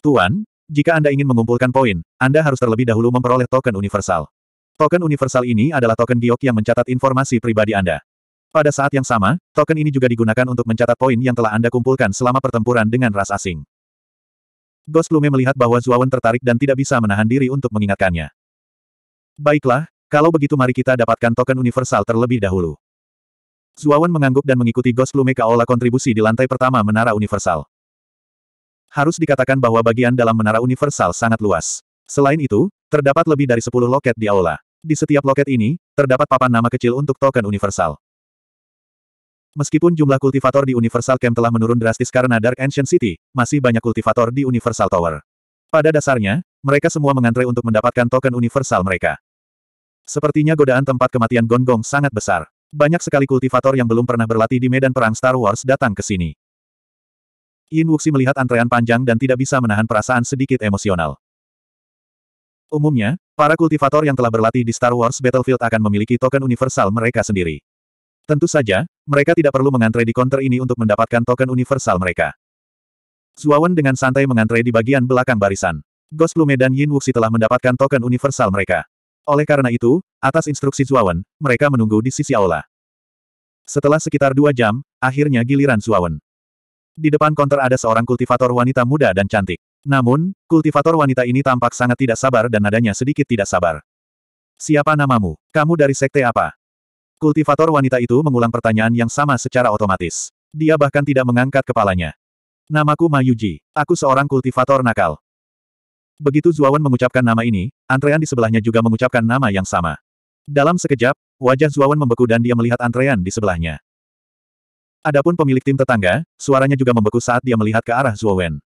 Tuan, jika Anda ingin mengumpulkan poin, Anda harus terlebih dahulu memperoleh token universal. Token universal ini adalah token giok yang mencatat informasi pribadi Anda. Pada saat yang sama, token ini juga digunakan untuk mencatat poin yang telah Anda kumpulkan selama pertempuran dengan ras asing. Ghost Plume melihat bahwa Zuawan tertarik dan tidak bisa menahan diri untuk mengingatkannya. Baiklah, kalau begitu mari kita dapatkan token universal terlebih dahulu. Zuawan mengangguk dan mengikuti Ghost Plume ke aula kontribusi di lantai pertama Menara Universal. Harus dikatakan bahwa bagian dalam menara universal sangat luas. Selain itu, terdapat lebih dari 10 loket di aula. Di setiap loket ini, terdapat papan nama kecil untuk token universal. Meskipun jumlah kultivator di Universal Camp telah menurun drastis karena Dark Ancient City, masih banyak kultivator di Universal Tower. Pada dasarnya, mereka semua mengantre untuk mendapatkan token universal mereka. Sepertinya godaan tempat kematian Gonggong sangat besar. Banyak sekali kultivator yang belum pernah berlatih di medan perang Star Wars datang ke sini. Yin Wuxi melihat antrean panjang dan tidak bisa menahan perasaan sedikit emosional. Umumnya, para kultivator yang telah berlatih di Star Wars Battlefield akan memiliki token universal mereka sendiri. Tentu saja, mereka tidak perlu mengantre di konter ini untuk mendapatkan token universal mereka. Zuawan dengan santai mengantre di bagian belakang barisan. Ghost Plume dan Yin Wuxi telah mendapatkan token universal mereka. Oleh karena itu, atas instruksi Zuawan, mereka menunggu di sisi aula. Setelah sekitar dua jam, akhirnya giliran Zuawan. Di depan konter ada seorang kultivator wanita muda dan cantik. Namun, kultivator wanita ini tampak sangat tidak sabar dan nadanya sedikit tidak sabar. Siapa namamu? Kamu dari sekte apa? Kultivator wanita itu mengulang pertanyaan yang sama secara otomatis. Dia bahkan tidak mengangkat kepalanya. Namaku Mayuji. Aku seorang kultivator nakal. Begitu Zuawan mengucapkan nama ini, antrean di sebelahnya juga mengucapkan nama yang sama. Dalam sekejap, wajah Zuawan membeku dan dia melihat antrean di sebelahnya. Adapun pemilik tim tetangga, suaranya juga membeku saat dia melihat ke arah Zhuo Wen.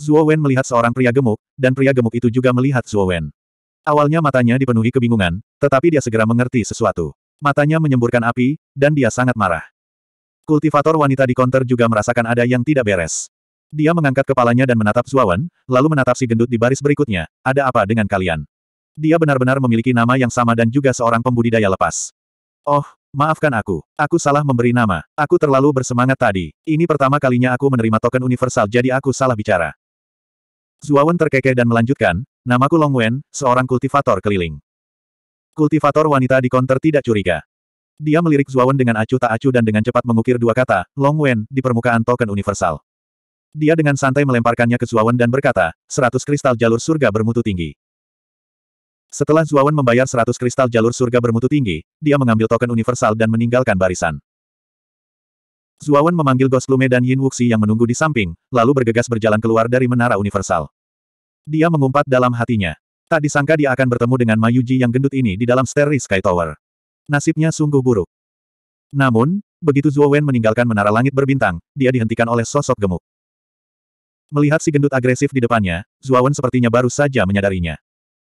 Zhuo Wen melihat seorang pria gemuk, dan pria gemuk itu juga melihat Zhuo Wen. Awalnya matanya dipenuhi kebingungan, tetapi dia segera mengerti sesuatu. Matanya menyemburkan api, dan dia sangat marah. Kultivator wanita di konter juga merasakan ada yang tidak beres. Dia mengangkat kepalanya dan menatap Zhuo Wen, lalu menatap si gendut di baris berikutnya, ada apa dengan kalian? Dia benar-benar memiliki nama yang sama dan juga seorang pembudidaya lepas. Oh, Maafkan aku, aku salah memberi nama, aku terlalu bersemangat tadi, ini pertama kalinya aku menerima token universal jadi aku salah bicara. Zuawan terkekeh dan melanjutkan, namaku Long Wen, seorang kultivator keliling. Kultivator wanita di konter tidak curiga. Dia melirik Zuawan dengan acuh tak acuh dan dengan cepat mengukir dua kata, Long Wen, di permukaan token universal. Dia dengan santai melemparkannya ke Zuawan dan berkata, seratus kristal jalur surga bermutu tinggi. Setelah Zuawan membayar 100 kristal jalur surga bermutu tinggi, dia mengambil token universal dan meninggalkan barisan. Zuawan memanggil Goslume dan Yin Wuxi yang menunggu di samping, lalu bergegas berjalan keluar dari menara universal. Dia mengumpat dalam hatinya. Tak disangka dia akan bertemu dengan Mayuji yang gendut ini di dalam Starry Sky Tower. Nasibnya sungguh buruk. Namun, begitu Zuo meninggalkan menara langit berbintang, dia dihentikan oleh sosok gemuk. Melihat si gendut agresif di depannya, Zuawan sepertinya baru saja menyadarinya.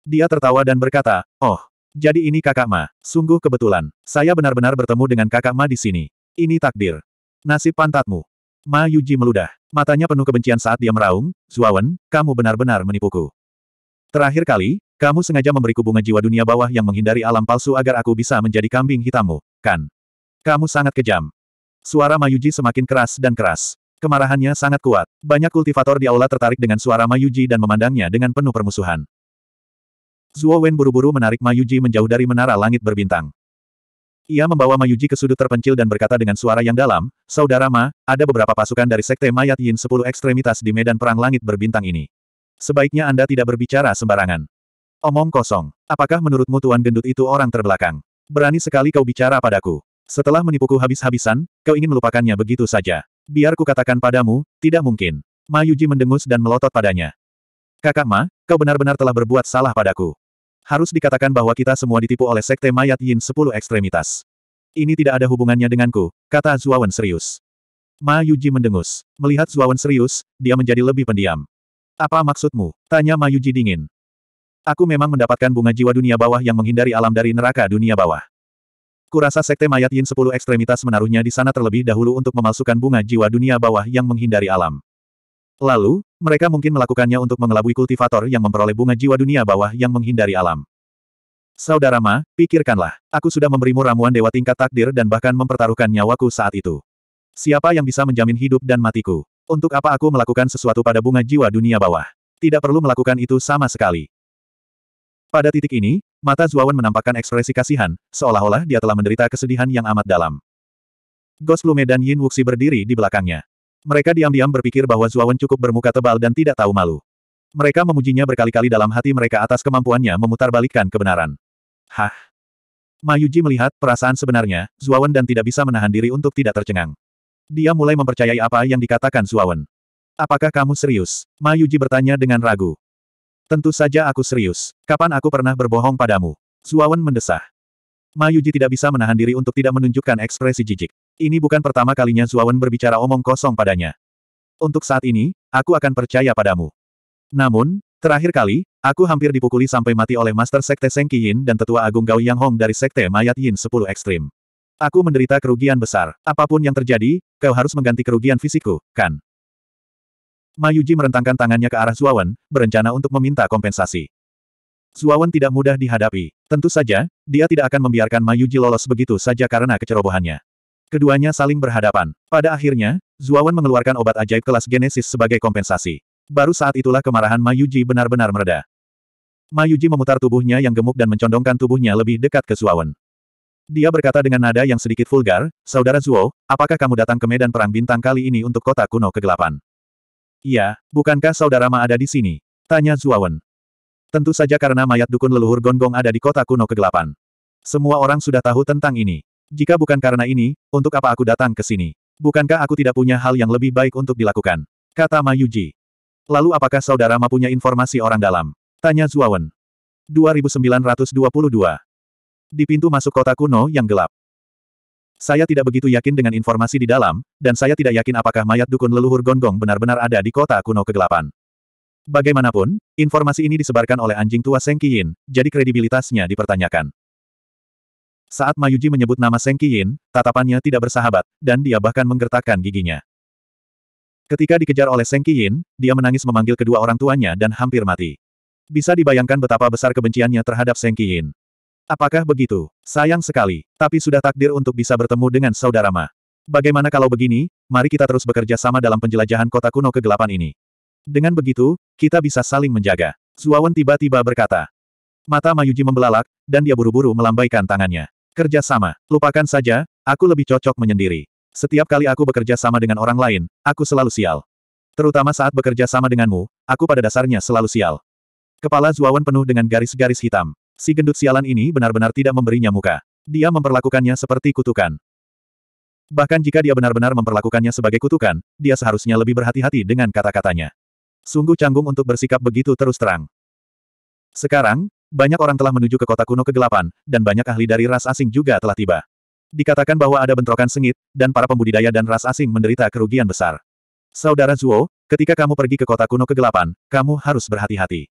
Dia tertawa dan berkata, Oh, jadi ini kakak Ma. Sungguh kebetulan. Saya benar-benar bertemu dengan kakak Ma di sini. Ini takdir. Nasib pantatmu. Ma Yuji meludah. Matanya penuh kebencian saat dia meraung, Zuawan, kamu benar-benar menipuku. Terakhir kali, kamu sengaja memberiku bunga jiwa dunia bawah yang menghindari alam palsu agar aku bisa menjadi kambing hitammu, kan? Kamu sangat kejam. Suara Mayuji semakin keras dan keras. Kemarahannya sangat kuat. Banyak kultivator di aula tertarik dengan suara Mayuji dan memandangnya dengan penuh permusuhan. Zuo Wen buru-buru menarik Mayuji menjauh dari menara langit berbintang. Ia membawa Mayuji ke sudut terpencil dan berkata dengan suara yang dalam, Saudara Ma, ada beberapa pasukan dari Sekte Mayat Yin 10 ekstremitas di medan perang langit berbintang ini. Sebaiknya Anda tidak berbicara sembarangan. Omong kosong. Apakah menurutmu Tuan Gendut itu orang terbelakang? Berani sekali kau bicara padaku. Setelah menipuku habis-habisan, kau ingin melupakannya begitu saja. Biar ku katakan padamu, tidak mungkin. Ma Yuji mendengus dan melotot padanya. Kakak Ma, kau benar-benar telah berbuat salah padaku. Harus dikatakan bahwa kita semua ditipu oleh sekte mayat Yin 10 ekstremitas. Ini tidak ada hubungannya denganku, kata Zuawan serius. Ma Yuji mendengus. Melihat Zuawan serius, dia menjadi lebih pendiam. Apa maksudmu? Tanya Ma Yuji dingin. Aku memang mendapatkan bunga jiwa dunia bawah yang menghindari alam dari neraka dunia bawah. Kurasa sekte mayat Yin 10 ekstremitas menaruhnya di sana terlebih dahulu untuk memalsukan bunga jiwa dunia bawah yang menghindari alam. Lalu, mereka mungkin melakukannya untuk mengelabui kultivator yang memperoleh bunga jiwa dunia bawah yang menghindari alam. Saudara Ma, pikirkanlah. Aku sudah memberimu ramuan dewa tingkat takdir dan bahkan mempertaruhkan nyawaku saat itu. Siapa yang bisa menjamin hidup dan matiku? Untuk apa aku melakukan sesuatu pada bunga jiwa dunia bawah? Tidak perlu melakukan itu sama sekali. Pada titik ini, mata Zuawan menampakkan ekspresi kasihan, seolah-olah dia telah menderita kesedihan yang amat dalam. Gos Lume dan Yin Wuxi berdiri di belakangnya. Mereka diam-diam berpikir bahwa Zuawan cukup bermuka tebal dan tidak tahu malu. Mereka memujinya berkali-kali dalam hati mereka atas kemampuannya memutarbalikkan kebenaran. Hah? Mayuji melihat perasaan sebenarnya, Zuawan dan tidak bisa menahan diri untuk tidak tercengang. Dia mulai mempercayai apa yang dikatakan Zuawan. Apakah kamu serius? Mayuji bertanya dengan ragu. Tentu saja aku serius. Kapan aku pernah berbohong padamu? Zuawan mendesah. Mayuji tidak bisa menahan diri untuk tidak menunjukkan ekspresi jijik. Ini bukan pertama kalinya Zuawan berbicara omong kosong padanya. Untuk saat ini, aku akan percaya padamu. Namun, terakhir kali, aku hampir dipukuli sampai mati oleh Master Sekte Seng Yin dan Tetua Agung Gao Yang Hong dari Sekte Mayat Yin 10 Ekstrim. Aku menderita kerugian besar. Apapun yang terjadi, kau harus mengganti kerugian fisikku, kan? Mayuji merentangkan tangannya ke arah Zuawan, berencana untuk meminta kompensasi. Zuawan tidak mudah dihadapi. Tentu saja, dia tidak akan membiarkan Mayuji lolos begitu saja karena kecerobohannya. Keduanya saling berhadapan. Pada akhirnya, Zuawan mengeluarkan obat ajaib kelas Genesis sebagai kompensasi. Baru saat itulah kemarahan Mayuji benar-benar mereda. Mayuji memutar tubuhnya yang gemuk dan mencondongkan tubuhnya lebih dekat ke Zuawan. Dia berkata dengan nada yang sedikit vulgar, Saudara Zuo, apakah kamu datang ke medan perang bintang kali ini untuk kota kuno kegelapan? Iya, bukankah saudara Ma ada di sini? Tanya Zuawan. Tentu saja karena mayat dukun leluhur Gonggong ada di kota kuno kegelapan. Semua orang sudah tahu tentang ini. Jika bukan karena ini, untuk apa aku datang ke sini? Bukankah aku tidak punya hal yang lebih baik untuk dilakukan? Kata Mayuji. Lalu apakah saudara punya informasi orang dalam? Tanya Zuawan. 2922. Di pintu masuk kota kuno yang gelap. Saya tidak begitu yakin dengan informasi di dalam, dan saya tidak yakin apakah mayat dukun leluhur gonggong benar-benar ada di kota kuno kegelapan. Bagaimanapun, informasi ini disebarkan oleh anjing tua Seng jadi kredibilitasnya dipertanyakan. Saat Mayuji menyebut nama Seng Qiyin, tatapannya tidak bersahabat, dan dia bahkan menggertakkan giginya. Ketika dikejar oleh Seng Qiyin, dia menangis memanggil kedua orang tuanya dan hampir mati. Bisa dibayangkan betapa besar kebenciannya terhadap Seng Qiyin. Apakah begitu? Sayang sekali, tapi sudah takdir untuk bisa bertemu dengan saudara Ma. Bagaimana kalau begini, mari kita terus bekerja sama dalam penjelajahan kota kuno kegelapan ini. Dengan begitu, kita bisa saling menjaga. Zuawan tiba-tiba berkata. Mata Mayuji membelalak, dan dia buru-buru melambaikan tangannya. Kerja sama. Lupakan saja, aku lebih cocok menyendiri. Setiap kali aku bekerja sama dengan orang lain, aku selalu sial. Terutama saat bekerja sama denganmu, aku pada dasarnya selalu sial. Kepala Zuawan penuh dengan garis-garis hitam. Si gendut sialan ini benar-benar tidak memberinya muka. Dia memperlakukannya seperti kutukan. Bahkan jika dia benar-benar memperlakukannya sebagai kutukan, dia seharusnya lebih berhati-hati dengan kata-katanya. Sungguh canggung untuk bersikap begitu terus terang. Sekarang, banyak orang telah menuju ke kota kuno kegelapan, dan banyak ahli dari ras asing juga telah tiba. Dikatakan bahwa ada bentrokan sengit, dan para pembudidaya dan ras asing menderita kerugian besar. Saudara Zuo, ketika kamu pergi ke kota kuno kegelapan, kamu harus berhati-hati.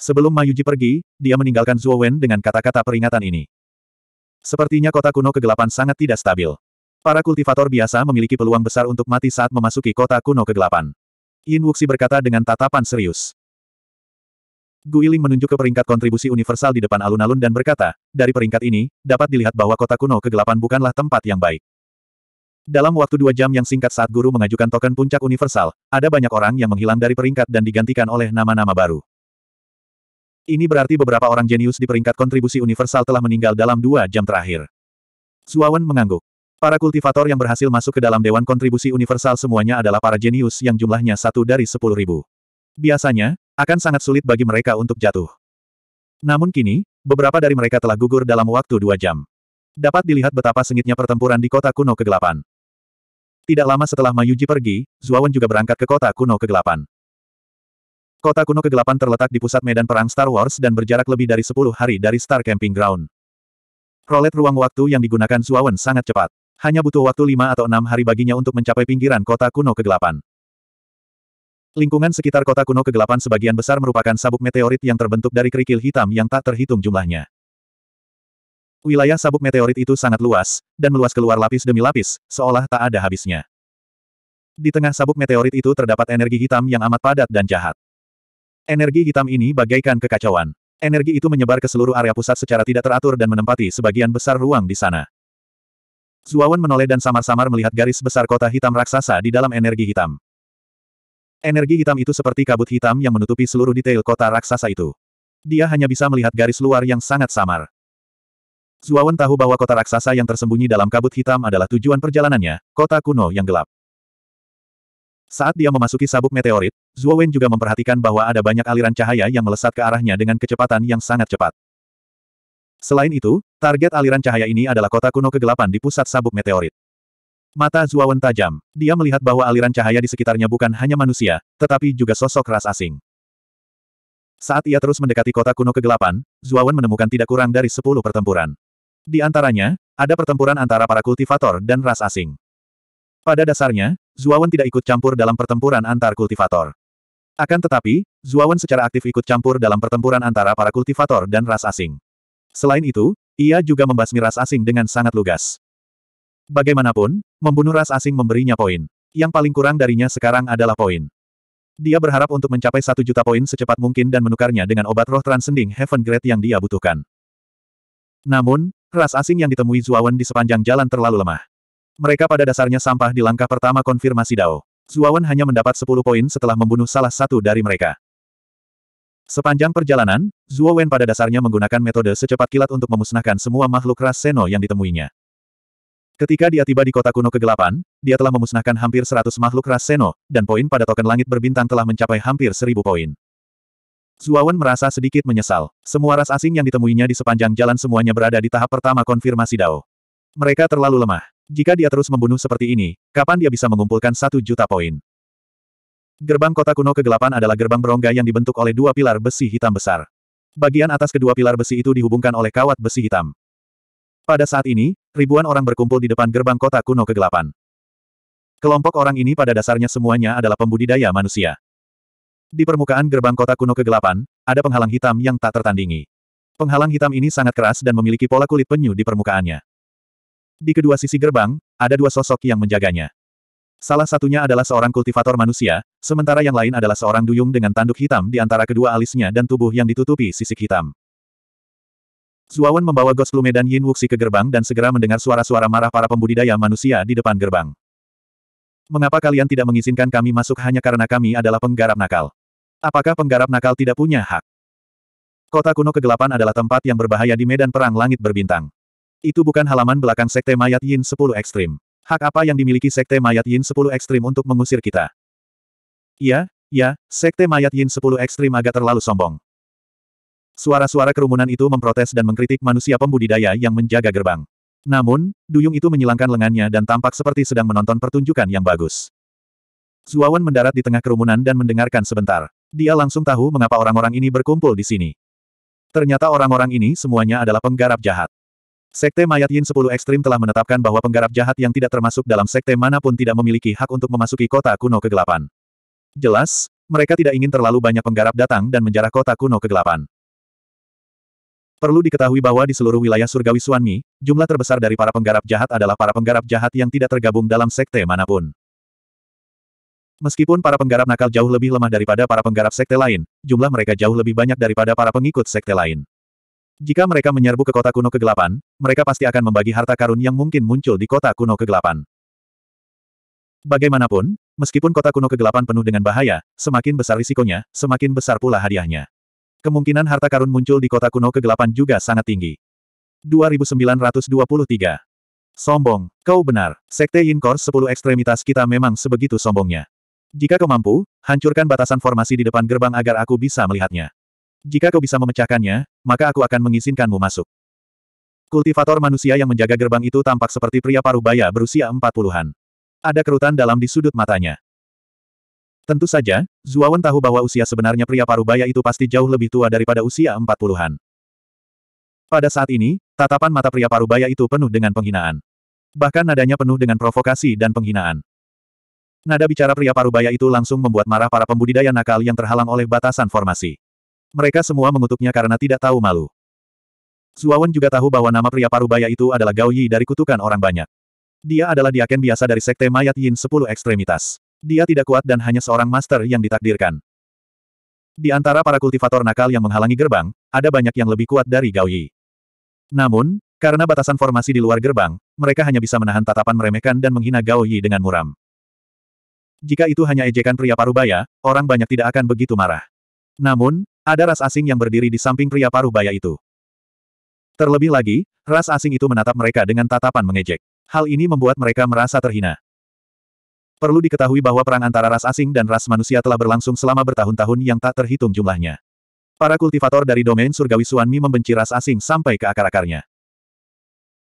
Sebelum Mayuji pergi, dia meninggalkan Zuo Wen dengan kata-kata peringatan ini. Sepertinya kota kuno kegelapan sangat tidak stabil. Para kultivator biasa memiliki peluang besar untuk mati saat memasuki kota kuno kegelapan. Yin Wuxi berkata dengan tatapan serius. Guiling menunjuk ke peringkat kontribusi universal di depan alun-alun dan berkata, dari peringkat ini, dapat dilihat bahwa kota kuno kegelapan bukanlah tempat yang baik. Dalam waktu dua jam yang singkat saat guru mengajukan token puncak universal, ada banyak orang yang menghilang dari peringkat dan digantikan oleh nama-nama baru. Ini berarti beberapa orang jenius di peringkat kontribusi universal telah meninggal dalam dua jam terakhir. Zuawan mengangguk. Para kultivator yang berhasil masuk ke dalam Dewan Kontribusi Universal semuanya adalah para jenius yang jumlahnya satu dari sepuluh ribu. Biasanya, akan sangat sulit bagi mereka untuk jatuh. Namun kini, beberapa dari mereka telah gugur dalam waktu dua jam. Dapat dilihat betapa sengitnya pertempuran di kota kuno kegelapan. Tidak lama setelah Mayuji pergi, Zuawan juga berangkat ke kota kuno kegelapan. Kota kuno kegelapan terletak di pusat medan perang Star Wars dan berjarak lebih dari 10 hari dari Star Camping Ground. Prolet ruang waktu yang digunakan Zuawan sangat cepat. Hanya butuh waktu 5 atau 6 hari baginya untuk mencapai pinggiran kota kuno kegelapan. Lingkungan sekitar kota kuno kegelapan sebagian besar merupakan sabuk meteorit yang terbentuk dari kerikil hitam yang tak terhitung jumlahnya. Wilayah sabuk meteorit itu sangat luas, dan meluas keluar lapis demi lapis, seolah tak ada habisnya. Di tengah sabuk meteorit itu terdapat energi hitam yang amat padat dan jahat. Energi hitam ini bagaikan kekacauan. Energi itu menyebar ke seluruh area pusat secara tidak teratur dan menempati sebagian besar ruang di sana. Zuawan menoleh dan samar-samar melihat garis besar kota hitam raksasa di dalam energi hitam. Energi hitam itu seperti kabut hitam yang menutupi seluruh detail kota raksasa itu. Dia hanya bisa melihat garis luar yang sangat samar. Zuawan tahu bahwa kota raksasa yang tersembunyi dalam kabut hitam adalah tujuan perjalanannya, kota kuno yang gelap. Saat dia memasuki sabuk meteorit, Zuawan juga memperhatikan bahwa ada banyak aliran cahaya yang melesat ke arahnya dengan kecepatan yang sangat cepat. Selain itu, target aliran cahaya ini adalah kota kuno kegelapan di pusat sabuk meteorit. Mata Zuawan tajam. Dia melihat bahwa aliran cahaya di sekitarnya bukan hanya manusia, tetapi juga sosok ras asing. Saat ia terus mendekati kota kuno kegelapan, Zuawan menemukan tidak kurang dari sepuluh pertempuran. Di antaranya, ada pertempuran antara para kultivator dan ras asing. Pada dasarnya, Zuawan tidak ikut campur dalam pertempuran antar kultivator. Akan tetapi, Zuawan secara aktif ikut campur dalam pertempuran antara para kultivator dan ras asing. Selain itu, ia juga membasmi ras asing dengan sangat lugas. Bagaimanapun, membunuh ras asing memberinya poin. Yang paling kurang darinya sekarang adalah poin. Dia berharap untuk mencapai satu juta poin secepat mungkin dan menukarnya dengan obat roh transcending heaven grade yang dia butuhkan. Namun, ras asing yang ditemui Zuawan di sepanjang jalan terlalu lemah. Mereka pada dasarnya sampah di langkah pertama konfirmasi Dao. Zuawan hanya mendapat 10 poin setelah membunuh salah satu dari mereka. Sepanjang perjalanan, Zuawan pada dasarnya menggunakan metode secepat kilat untuk memusnahkan semua makhluk ras Seno yang ditemuinya. Ketika dia tiba di kota kuno kegelapan, dia telah memusnahkan hampir 100 makhluk ras Seno, dan poin pada token langit berbintang telah mencapai hampir 1000 poin. Zuawan merasa sedikit menyesal. Semua ras asing yang ditemuinya di sepanjang jalan semuanya berada di tahap pertama konfirmasi Dao. Mereka terlalu lemah. Jika dia terus membunuh seperti ini, kapan dia bisa mengumpulkan satu juta poin? Gerbang kota kuno kegelapan adalah gerbang berongga yang dibentuk oleh dua pilar besi hitam besar. Bagian atas kedua pilar besi itu dihubungkan oleh kawat besi hitam. Pada saat ini, Ribuan orang berkumpul di depan gerbang kota kuno kegelapan. Kelompok orang ini pada dasarnya semuanya adalah pembudidaya manusia. Di permukaan gerbang kota kuno kegelapan, ada penghalang hitam yang tak tertandingi. Penghalang hitam ini sangat keras dan memiliki pola kulit penyu di permukaannya. Di kedua sisi gerbang, ada dua sosok yang menjaganya. Salah satunya adalah seorang kultivator manusia, sementara yang lain adalah seorang duyung dengan tanduk hitam di antara kedua alisnya dan tubuh yang ditutupi sisik hitam. Zuawan membawa Ghost Lume dan Yin Wuxi ke gerbang dan segera mendengar suara-suara marah para pembudidaya manusia di depan gerbang. Mengapa kalian tidak mengizinkan kami masuk hanya karena kami adalah penggarap nakal? Apakah penggarap nakal tidak punya hak? Kota kuno kegelapan adalah tempat yang berbahaya di medan perang langit berbintang. Itu bukan halaman belakang Sekte Mayat Yin 10 Ekstrim. Hak apa yang dimiliki Sekte Mayat Yin 10 Ekstrim untuk mengusir kita? Iya, ya, Sekte Mayat Yin 10 Ekstrim agak terlalu sombong. Suara-suara kerumunan itu memprotes dan mengkritik manusia pembudidaya yang menjaga gerbang. Namun, duyung itu menyilangkan lengannya dan tampak seperti sedang menonton pertunjukan yang bagus. Zuawan mendarat di tengah kerumunan dan mendengarkan sebentar. Dia langsung tahu mengapa orang-orang ini berkumpul di sini. Ternyata orang-orang ini semuanya adalah penggarap jahat. Sekte Mayat Yin 10 Ekstrim telah menetapkan bahwa penggarap jahat yang tidak termasuk dalam sekte manapun tidak memiliki hak untuk memasuki kota kuno kegelapan. Jelas, mereka tidak ingin terlalu banyak penggarap datang dan menjarah kota kuno kegelapan. Perlu diketahui bahwa di seluruh wilayah surgawi Suanmi, jumlah terbesar dari para penggarap jahat adalah para penggarap jahat yang tidak tergabung dalam sekte manapun. Meskipun para penggarap nakal jauh lebih lemah daripada para penggarap sekte lain, jumlah mereka jauh lebih banyak daripada para pengikut sekte lain. Jika mereka menyerbu ke kota kuno kegelapan, mereka pasti akan membagi harta karun yang mungkin muncul di kota kuno kegelapan. Bagaimanapun, meskipun kota kuno kegelapan penuh dengan bahaya, semakin besar risikonya, semakin besar pula hadiahnya. Kemungkinan harta karun muncul di kota kuno kegelapan juga sangat tinggi. 2923. Sombong, kau benar. Sekte Yin sepuluh 10 ekstremitas kita memang sebegitu sombongnya. Jika kau mampu, hancurkan batasan formasi di depan gerbang agar aku bisa melihatnya. Jika kau bisa memecahkannya, maka aku akan mengizinkanmu masuk. Kultivator manusia yang menjaga gerbang itu tampak seperti pria parubaya berusia empat puluhan. Ada kerutan dalam di sudut matanya. Tentu saja, Zuawan tahu bahwa usia sebenarnya pria parubaya itu pasti jauh lebih tua daripada usia empat puluhan. Pada saat ini, tatapan mata pria parubaya itu penuh dengan penghinaan. Bahkan nadanya penuh dengan provokasi dan penghinaan. Nada bicara pria parubaya itu langsung membuat marah para pembudidaya nakal yang terhalang oleh batasan formasi. Mereka semua mengutuknya karena tidak tahu malu. Zuawan juga tahu bahwa nama pria parubaya itu adalah Gao Yi dari kutukan orang banyak. Dia adalah diaken biasa dari sekte mayat Yin Sepuluh ekstremitas. Dia tidak kuat dan hanya seorang master yang ditakdirkan. Di antara para kultivator nakal yang menghalangi gerbang, ada banyak yang lebih kuat dari Gao Yi. Namun, karena batasan formasi di luar gerbang, mereka hanya bisa menahan tatapan meremehkan dan menghina Gao Yi dengan muram. Jika itu hanya ejekan pria parubaya, orang banyak tidak akan begitu marah. Namun, ada ras asing yang berdiri di samping pria parubaya itu. Terlebih lagi, ras asing itu menatap mereka dengan tatapan mengejek. Hal ini membuat mereka merasa terhina. Perlu diketahui bahwa perang antara ras asing dan ras manusia telah berlangsung selama bertahun-tahun yang tak terhitung jumlahnya. Para kultivator dari domain surgawi Suanmi membenci ras asing sampai ke akar-akarnya.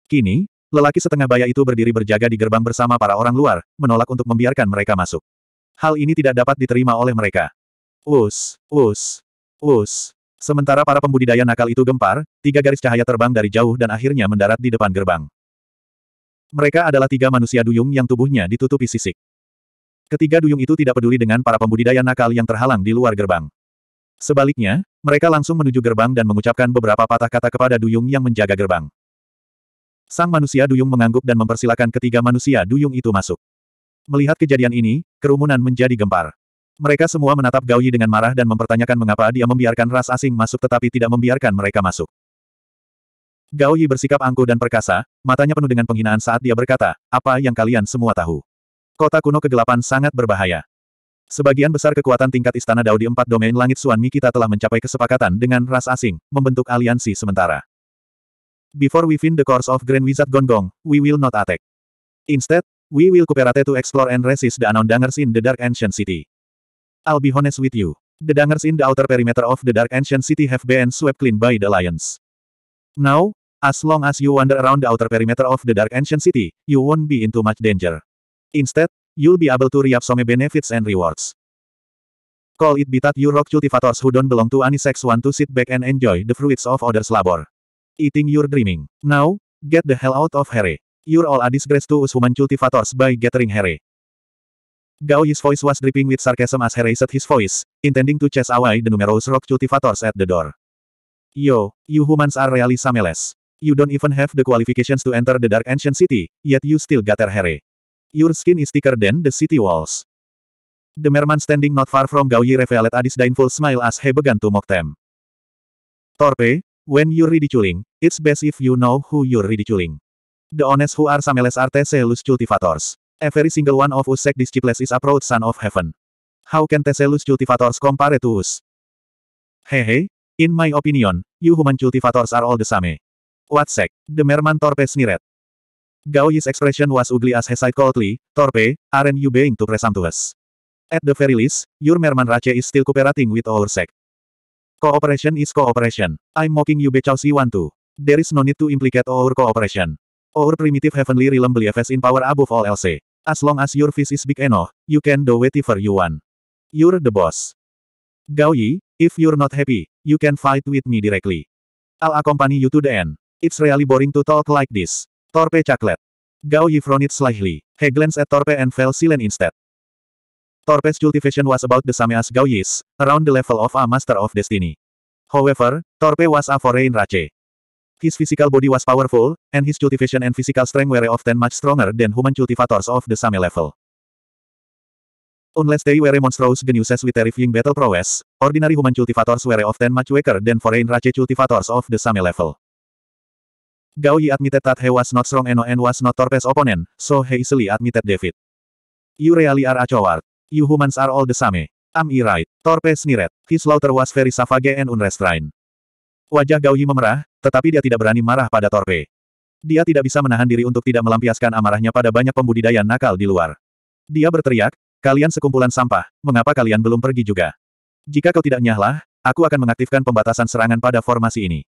Kini, lelaki setengah baya itu berdiri berjaga di gerbang bersama para orang luar, menolak untuk membiarkan mereka masuk. Hal ini tidak dapat diterima oleh mereka. Us, us, us. Sementara para pembudidaya nakal itu gempar, tiga garis cahaya terbang dari jauh dan akhirnya mendarat di depan gerbang. Mereka adalah tiga manusia duyung yang tubuhnya ditutupi sisik. Ketiga duyung itu tidak peduli dengan para pembudidaya nakal yang terhalang di luar gerbang. Sebaliknya, mereka langsung menuju gerbang dan mengucapkan beberapa patah kata kepada duyung yang menjaga gerbang. Sang manusia duyung mengangguk dan mempersilahkan ketiga manusia duyung itu masuk. Melihat kejadian ini, kerumunan menjadi gempar. Mereka semua menatap Gao dengan marah dan mempertanyakan mengapa dia membiarkan ras asing masuk tetapi tidak membiarkan mereka masuk. Gao bersikap angkuh dan perkasa, matanya penuh dengan penghinaan saat dia berkata, apa yang kalian semua tahu. Kota kuno kegelapan sangat berbahaya. Sebagian besar kekuatan tingkat Istana Dao di empat domain langit Mi kita telah mencapai kesepakatan dengan ras asing, membentuk aliansi sementara. Before we fin the course of Grand Wizard Gonggong, we will not attack. Instead, we will cooperate to explore and resist the unknown dangers in the Dark Ancient City. I'll be honest with you. The dangers in the outer perimeter of the Dark Ancient City have been swept clean by the Alliance. Now, as long as you wander around the outer perimeter of the Dark Ancient City, you won't be in too much danger. Instead, you'll be able to reap some benefits and rewards. Call it that you rock cultivators who don't belong to any sex want to sit back and enjoy the fruits of others' labor. Eating your dreaming. Now, get the hell out of Harry. You're all a disgrace to us human cultivators by gathering Harry. Gao Yi's voice was dripping with sarcasm as Harry raised his voice, intending to chase away the numerous rock cultivators at the door. Yo, you humans are really sameless. You don't even have the qualifications to enter the Dark Ancient City, yet you still gather Harry. Your skin is thicker than the city walls. The merman standing not far from Gao Yi revealed a disdainful smile as he began to mock them. Torpe, when you're ridiculing, it's best if you know who you're ridiculing. The honest who are sameles are celus cultivators. Every single one of us sect disciples is a proud son of heaven. How can Teselus cultivators compare to us? Hehe, in my opinion, you human cultivators are all the same. What sec? The merman torpe sneered. Gao Yi's expression was ugly as he said coldly, Torpe, aren't you being too presumptuous? At the very least, your merman Rache is still cooperating with our sect. Cooperation is cooperation. I'm mocking you because you want to. There is no need to implicate our cooperation. Our primitive heavenly realm believes in power above all else. As long as your fist is big enough, you can do whatever you want. You're the boss. Gao Yi, if you're not happy, you can fight with me directly. I'll accompany you to the end. It's really boring to talk like this. Torpe Chaklet. Gao Yifronit slightly. He glanced at Torpe and fell silent instead. Torpe's cultivation was about the same as Gao Yi's, around the level of a Master of Destiny. However, Torpe was a foreign rache. His physical body was powerful, and his cultivation and physical strength were often much stronger than human cultivators of the same level. Unless they were monstrous geniuses with terrifying battle prowess, ordinary human cultivators were often much weaker than foreign rache cultivators of the same level. Gao Yi admitted that he was not strong and, was not Torpe's opponent, so he easily admitted David. You really are a coward. You humans are all the same. Am I right? Torpe sneered. His slaughter was very savage and unrestrained. Wajah Gao Yi memerah, tetapi dia tidak berani marah pada Torpe. Dia tidak bisa menahan diri untuk tidak melampiaskan amarahnya pada banyak pembudidaya nakal di luar. Dia berteriak, kalian sekumpulan sampah, mengapa kalian belum pergi juga? Jika kau tidak nyahlah, aku akan mengaktifkan pembatasan serangan pada formasi ini.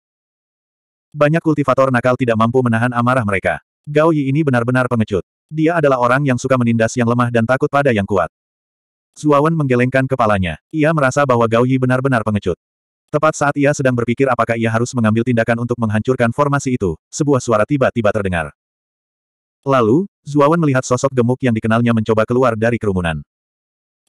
Banyak kultivator nakal tidak mampu menahan amarah mereka. Gao Yi ini benar-benar pengecut. Dia adalah orang yang suka menindas yang lemah dan takut pada yang kuat. Zuawan menggelengkan kepalanya. Ia merasa bahwa Gao Yi benar-benar pengecut. Tepat saat ia sedang berpikir apakah ia harus mengambil tindakan untuk menghancurkan formasi itu, sebuah suara tiba-tiba terdengar. Lalu, Zuawan melihat sosok gemuk yang dikenalnya mencoba keluar dari kerumunan.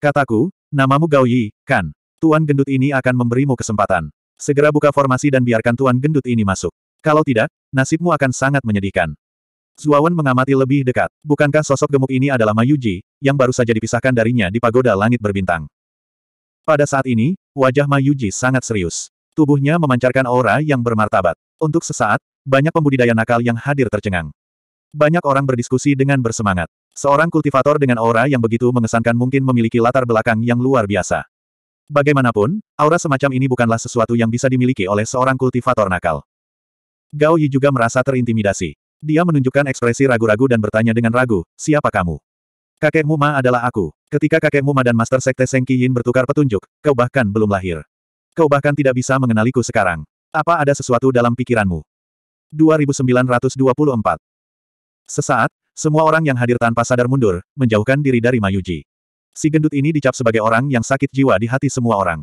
Kataku, namamu Gao Yi, kan? Tuan gendut ini akan memberimu kesempatan. Segera buka formasi dan biarkan tuan gendut ini masuk. Kalau tidak, nasibmu akan sangat menyedihkan. Zuawan mengamati lebih dekat. Bukankah sosok gemuk ini adalah Mayuji, yang baru saja dipisahkan darinya di pagoda langit berbintang? Pada saat ini, wajah Mayuji sangat serius. Tubuhnya memancarkan aura yang bermartabat. Untuk sesaat, banyak pembudidaya nakal yang hadir tercengang. Banyak orang berdiskusi dengan bersemangat. Seorang kultivator dengan aura yang begitu mengesankan mungkin memiliki latar belakang yang luar biasa. Bagaimanapun, aura semacam ini bukanlah sesuatu yang bisa dimiliki oleh seorang kultivator nakal. Gao Yi juga merasa terintimidasi. Dia menunjukkan ekspresi ragu-ragu dan bertanya dengan ragu, siapa kamu? Kakekmu Ma adalah aku. Ketika kakekmu Ma dan Master Sekte Seng Yin bertukar petunjuk, kau bahkan belum lahir. Kau bahkan tidak bisa mengenaliku sekarang. Apa ada sesuatu dalam pikiranmu? 2924 Sesaat, semua orang yang hadir tanpa sadar mundur, menjauhkan diri dari Mayuji. Si gendut ini dicap sebagai orang yang sakit jiwa di hati semua orang.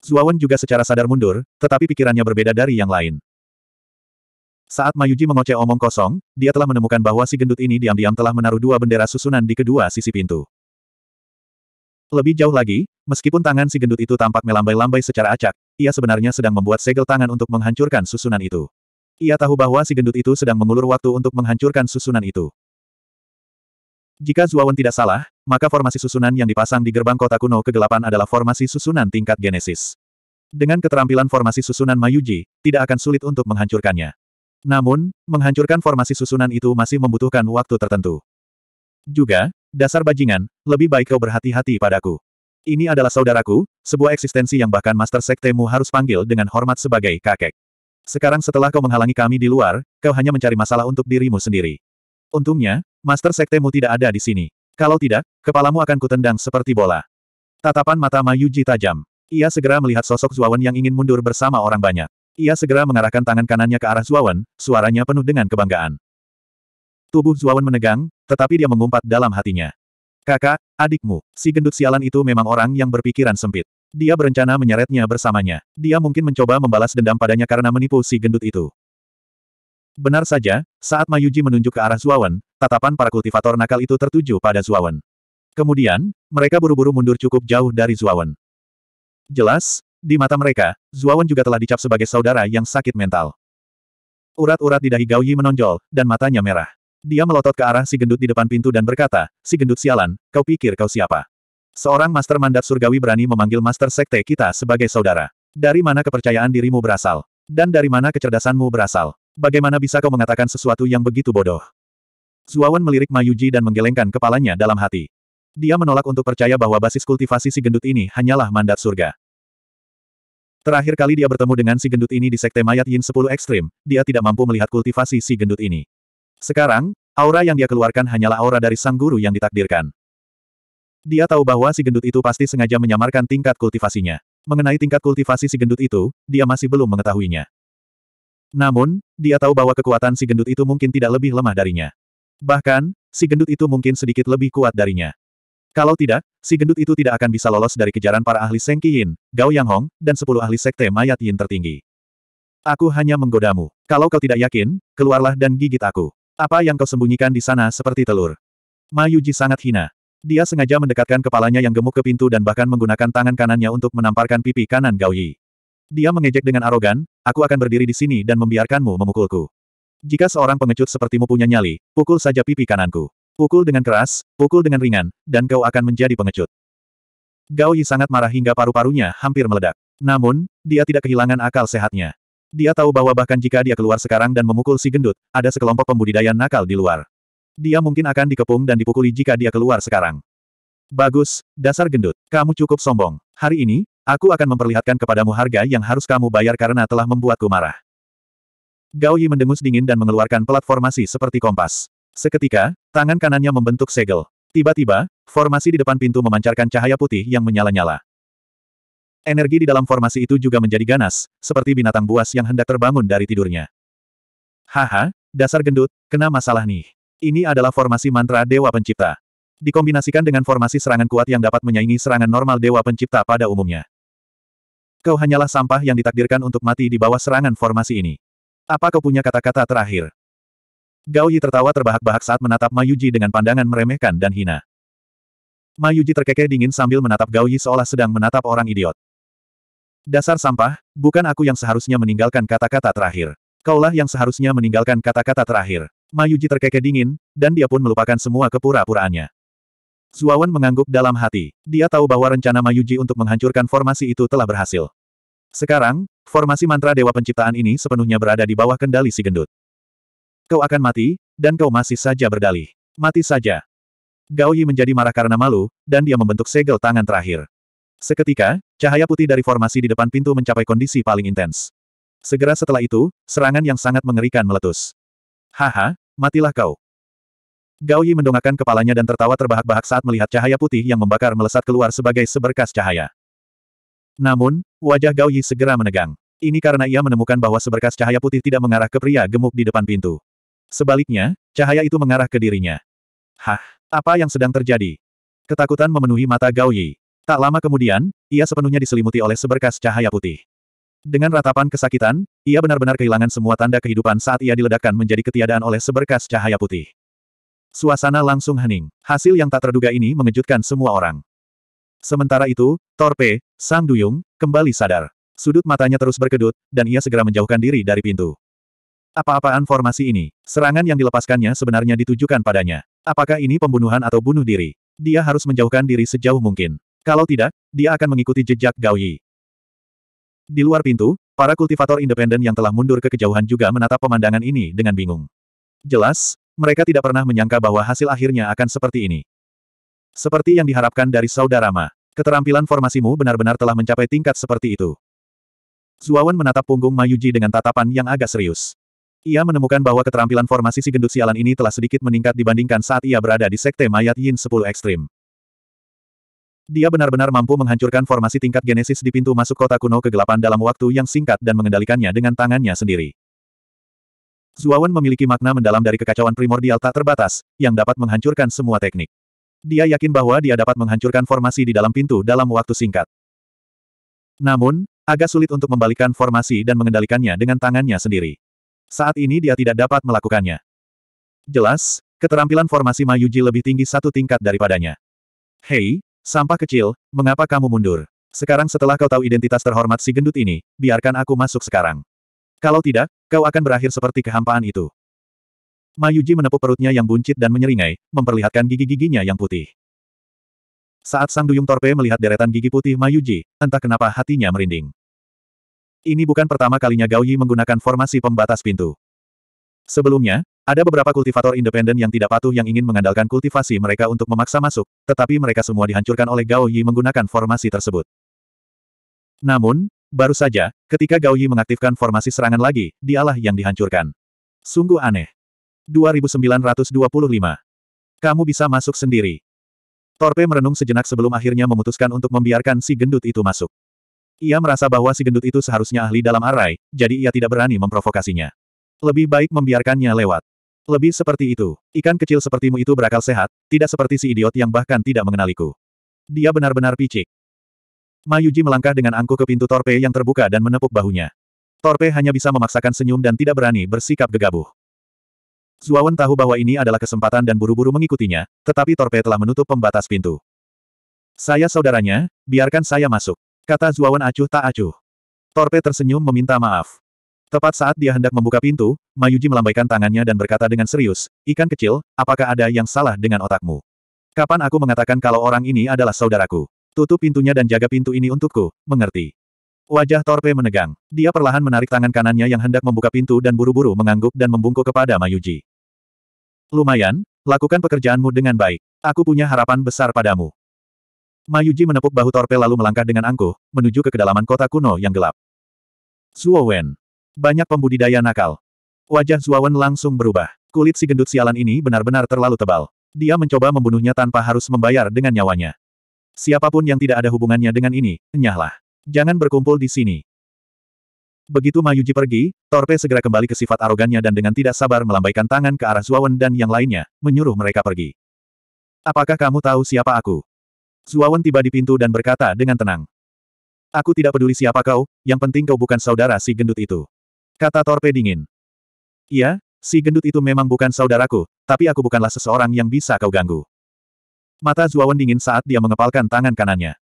Zuawan juga secara sadar mundur, tetapi pikirannya berbeda dari yang lain. Saat Mayuji mengoceh omong kosong, dia telah menemukan bahwa si gendut ini diam-diam telah menaruh dua bendera susunan di kedua sisi pintu. Lebih jauh lagi, meskipun tangan si gendut itu tampak melambai-lambai secara acak, ia sebenarnya sedang membuat segel tangan untuk menghancurkan susunan itu. Ia tahu bahwa si gendut itu sedang mengulur waktu untuk menghancurkan susunan itu. Jika Zuawan tidak salah, maka formasi susunan yang dipasang di gerbang kota kuno kegelapan adalah formasi susunan tingkat Genesis. Dengan keterampilan formasi susunan Mayuji, tidak akan sulit untuk menghancurkannya. Namun, menghancurkan formasi susunan itu masih membutuhkan waktu tertentu. Juga, dasar bajingan, lebih baik kau berhati-hati padaku. Ini adalah saudaraku, sebuah eksistensi yang bahkan Master Sektemu harus panggil dengan hormat sebagai kakek. Sekarang setelah kau menghalangi kami di luar, kau hanya mencari masalah untuk dirimu sendiri. Untungnya, Master Sektemu tidak ada di sini. Kalau tidak, kepalamu akan kutendang seperti bola. Tatapan mata Mayuji tajam. Ia segera melihat sosok Zuawan yang ingin mundur bersama orang banyak. Ia segera mengarahkan tangan kanannya ke arah Zuawan, suaranya penuh dengan kebanggaan. Tubuh Zuawan menegang, tetapi dia mengumpat dalam hatinya. Kakak, adikmu, si gendut sialan itu memang orang yang berpikiran sempit. Dia berencana menyeretnya bersamanya. Dia mungkin mencoba membalas dendam padanya karena menipu si gendut itu. Benar saja, saat Mayuji menunjuk ke arah Zuawan, tatapan para kultivator nakal itu tertuju pada Zuawan. Kemudian, mereka buru-buru mundur cukup jauh dari Zuawan. Jelas, di mata mereka, Zuawan juga telah dicap sebagai saudara yang sakit mental. Urat-urat di dahi Gao Yi menonjol, dan matanya merah. Dia melotot ke arah si gendut di depan pintu dan berkata, si gendut sialan, kau pikir kau siapa? Seorang master mandat surgawi berani memanggil master sekte kita sebagai saudara. Dari mana kepercayaan dirimu berasal? Dan dari mana kecerdasanmu berasal? Bagaimana bisa kau mengatakan sesuatu yang begitu bodoh? Zuawan melirik Mayuji dan menggelengkan kepalanya dalam hati. Dia menolak untuk percaya bahwa basis kultivasi si gendut ini hanyalah mandat surga. Terakhir kali dia bertemu dengan si gendut ini di Sekte Mayat Yin 10 Ekstrim, dia tidak mampu melihat kultivasi si gendut ini. Sekarang, aura yang dia keluarkan hanyalah aura dari sang guru yang ditakdirkan. Dia tahu bahwa si gendut itu pasti sengaja menyamarkan tingkat kultivasinya. Mengenai tingkat kultivasi si gendut itu, dia masih belum mengetahuinya. Namun, dia tahu bahwa kekuatan si gendut itu mungkin tidak lebih lemah darinya. Bahkan, si gendut itu mungkin sedikit lebih kuat darinya. Kalau tidak, si gendut itu tidak akan bisa lolos dari kejaran para ahli Seng Yin, Gao Yang Hong, dan sepuluh ahli sekte mayat Yin tertinggi. Aku hanya menggodamu. Kalau kau tidak yakin, keluarlah dan gigit aku. Apa yang kau sembunyikan di sana seperti telur? Mayuji sangat hina. Dia sengaja mendekatkan kepalanya yang gemuk ke pintu dan bahkan menggunakan tangan kanannya untuk menamparkan pipi kanan Gao Yi. Dia mengejek dengan arogan, aku akan berdiri di sini dan membiarkanmu memukulku. Jika seorang pengecut sepertimu punya nyali, pukul saja pipi kananku. Pukul dengan keras, pukul dengan ringan, dan kau akan menjadi pengecut. Gao Yi sangat marah hingga paru-parunya hampir meledak. Namun, dia tidak kehilangan akal sehatnya. Dia tahu bahwa bahkan jika dia keluar sekarang dan memukul si gendut, ada sekelompok pembudidaya nakal di luar. Dia mungkin akan dikepung dan dipukuli jika dia keluar sekarang. Bagus, dasar gendut. Kamu cukup sombong. Hari ini, aku akan memperlihatkan kepadamu harga yang harus kamu bayar karena telah membuatku marah. Gao Yi mendengus dingin dan mengeluarkan platformasi seperti kompas. Seketika, Tangan kanannya membentuk segel. Tiba-tiba, formasi di depan pintu memancarkan cahaya putih yang menyala-nyala. Energi di dalam formasi itu juga menjadi ganas, seperti binatang buas yang hendak terbangun dari tidurnya. Haha, dasar gendut, kena masalah nih. Ini adalah formasi mantra Dewa Pencipta. Dikombinasikan dengan formasi serangan kuat yang dapat menyaingi serangan normal Dewa Pencipta pada umumnya. Kau hanyalah sampah yang ditakdirkan untuk mati di bawah serangan formasi ini. Apa kau punya kata-kata terakhir? Gao Yi tertawa terbahak-bahak saat menatap Mayuji dengan pandangan meremehkan dan hina. Mayuji terkekeh dingin sambil menatap Gao Yi seolah sedang menatap orang idiot. Dasar sampah, bukan aku yang seharusnya meninggalkan kata-kata terakhir. Kaulah yang seharusnya meninggalkan kata-kata terakhir. Mayuji terkekeh dingin, dan dia pun melupakan semua kepura-puraannya. Zuawan mengangguk dalam hati. Dia tahu bahwa rencana Mayuji untuk menghancurkan formasi itu telah berhasil. Sekarang, formasi mantra Dewa Penciptaan ini sepenuhnya berada di bawah kendali si gendut. Kau akan mati, dan kau masih saja berdalih. Mati saja. Gao Yi menjadi marah karena malu, dan dia membentuk segel tangan terakhir. Seketika, cahaya putih dari formasi di depan pintu mencapai kondisi paling intens. Segera setelah itu, serangan yang sangat mengerikan meletus. Haha, matilah kau. Gao Yi mendongakkan kepalanya dan tertawa terbahak-bahak saat melihat cahaya putih yang membakar melesat keluar sebagai seberkas cahaya. Namun, wajah Gao Yi segera menegang. Ini karena ia menemukan bahwa seberkas cahaya putih tidak mengarah ke pria gemuk di depan pintu. Sebaliknya, cahaya itu mengarah ke dirinya. Hah, apa yang sedang terjadi? Ketakutan memenuhi mata Gao Yi. Tak lama kemudian, ia sepenuhnya diselimuti oleh seberkas cahaya putih. Dengan ratapan kesakitan, ia benar-benar kehilangan semua tanda kehidupan saat ia diledakkan menjadi ketiadaan oleh seberkas cahaya putih. Suasana langsung hening. Hasil yang tak terduga ini mengejutkan semua orang. Sementara itu, Torpe, Sang Duyung, kembali sadar. Sudut matanya terus berkedut, dan ia segera menjauhkan diri dari pintu. Apa-apaan formasi ini? Serangan yang dilepaskannya sebenarnya ditujukan padanya. Apakah ini pembunuhan atau bunuh diri? Dia harus menjauhkan diri sejauh mungkin. Kalau tidak, dia akan mengikuti jejak Gao Yi. Di luar pintu, para kultivator independen yang telah mundur ke kejauhan juga menatap pemandangan ini dengan bingung. Jelas, mereka tidak pernah menyangka bahwa hasil akhirnya akan seperti ini. Seperti yang diharapkan dari saudara Ma, keterampilan formasimu benar-benar telah mencapai tingkat seperti itu. Zuawan menatap punggung Mayuji dengan tatapan yang agak serius. Ia menemukan bahwa keterampilan formasi si gendut sialan ini telah sedikit meningkat dibandingkan saat ia berada di Sekte Mayat Yin 10 Ekstrim. Dia benar-benar mampu menghancurkan formasi tingkat genesis di pintu masuk kota kuno kegelapan dalam waktu yang singkat dan mengendalikannya dengan tangannya sendiri. Zuawan memiliki makna mendalam dari kekacauan primordial tak terbatas, yang dapat menghancurkan semua teknik. Dia yakin bahwa dia dapat menghancurkan formasi di dalam pintu dalam waktu singkat. Namun, agak sulit untuk membalikkan formasi dan mengendalikannya dengan tangannya sendiri. Saat ini dia tidak dapat melakukannya. Jelas, keterampilan formasi Mayuji lebih tinggi satu tingkat daripadanya. Hei, sampah kecil, mengapa kamu mundur? Sekarang setelah kau tahu identitas terhormat si gendut ini, biarkan aku masuk sekarang. Kalau tidak, kau akan berakhir seperti kehampaan itu. Mayuji menepuk perutnya yang buncit dan menyeringai, memperlihatkan gigi-giginya yang putih. Saat Sang Duyung Torpe melihat deretan gigi putih Mayuji, entah kenapa hatinya merinding. Ini bukan pertama kalinya Gao Yi menggunakan formasi pembatas pintu. Sebelumnya, ada beberapa kultivator independen yang tidak patuh yang ingin mengandalkan kultivasi mereka untuk memaksa masuk, tetapi mereka semua dihancurkan oleh Gao Yi menggunakan formasi tersebut. Namun, baru saja, ketika Gao Yi mengaktifkan formasi serangan lagi, dialah yang dihancurkan. Sungguh aneh. 2925. Kamu bisa masuk sendiri. Torpe merenung sejenak sebelum akhirnya memutuskan untuk membiarkan si gendut itu masuk. Ia merasa bahwa si gendut itu seharusnya ahli dalam arai, jadi ia tidak berani memprovokasinya. Lebih baik membiarkannya lewat. Lebih seperti itu. Ikan kecil sepertimu itu berakal sehat, tidak seperti si idiot yang bahkan tidak mengenaliku. Dia benar-benar picik. Mayuji melangkah dengan angkuh ke pintu Torpe yang terbuka dan menepuk bahunya. Torpe hanya bisa memaksakan senyum dan tidak berani bersikap gegabah. Zuawan tahu bahwa ini adalah kesempatan dan buru-buru mengikutinya, tetapi Torpe telah menutup pembatas pintu. Saya saudaranya, biarkan saya masuk. Kata Zuawan acuh tak acuh. Torpe tersenyum meminta maaf. Tepat saat dia hendak membuka pintu, Mayuji melambaikan tangannya dan berkata dengan serius, Ikan kecil, apakah ada yang salah dengan otakmu? Kapan aku mengatakan kalau orang ini adalah saudaraku? Tutup pintunya dan jaga pintu ini untukku, mengerti? Wajah Torpe menegang. Dia perlahan menarik tangan kanannya yang hendak membuka pintu dan buru-buru mengangguk dan membungkuk kepada Mayuji. Lumayan, lakukan pekerjaanmu dengan baik. Aku punya harapan besar padamu. Mayuji menepuk bahu Torpe lalu melangkah dengan angkuh, menuju ke kedalaman kota kuno yang gelap. Suowen. Banyak pembudidaya nakal. Wajah Suowen langsung berubah. Kulit si gendut sialan ini benar-benar terlalu tebal. Dia mencoba membunuhnya tanpa harus membayar dengan nyawanya. Siapapun yang tidak ada hubungannya dengan ini, enyahlah. Jangan berkumpul di sini. Begitu Mayuji pergi, Torpe segera kembali ke sifat arogannya dan dengan tidak sabar melambaikan tangan ke arah Zuawan dan yang lainnya, menyuruh mereka pergi. Apakah kamu tahu siapa aku? Zuawan tiba di pintu dan berkata dengan tenang. Aku tidak peduli siapa kau, yang penting kau bukan saudara si gendut itu. Kata Torpe dingin. Iya, si gendut itu memang bukan saudaraku, tapi aku bukanlah seseorang yang bisa kau ganggu. Mata Zuawan dingin saat dia mengepalkan tangan kanannya.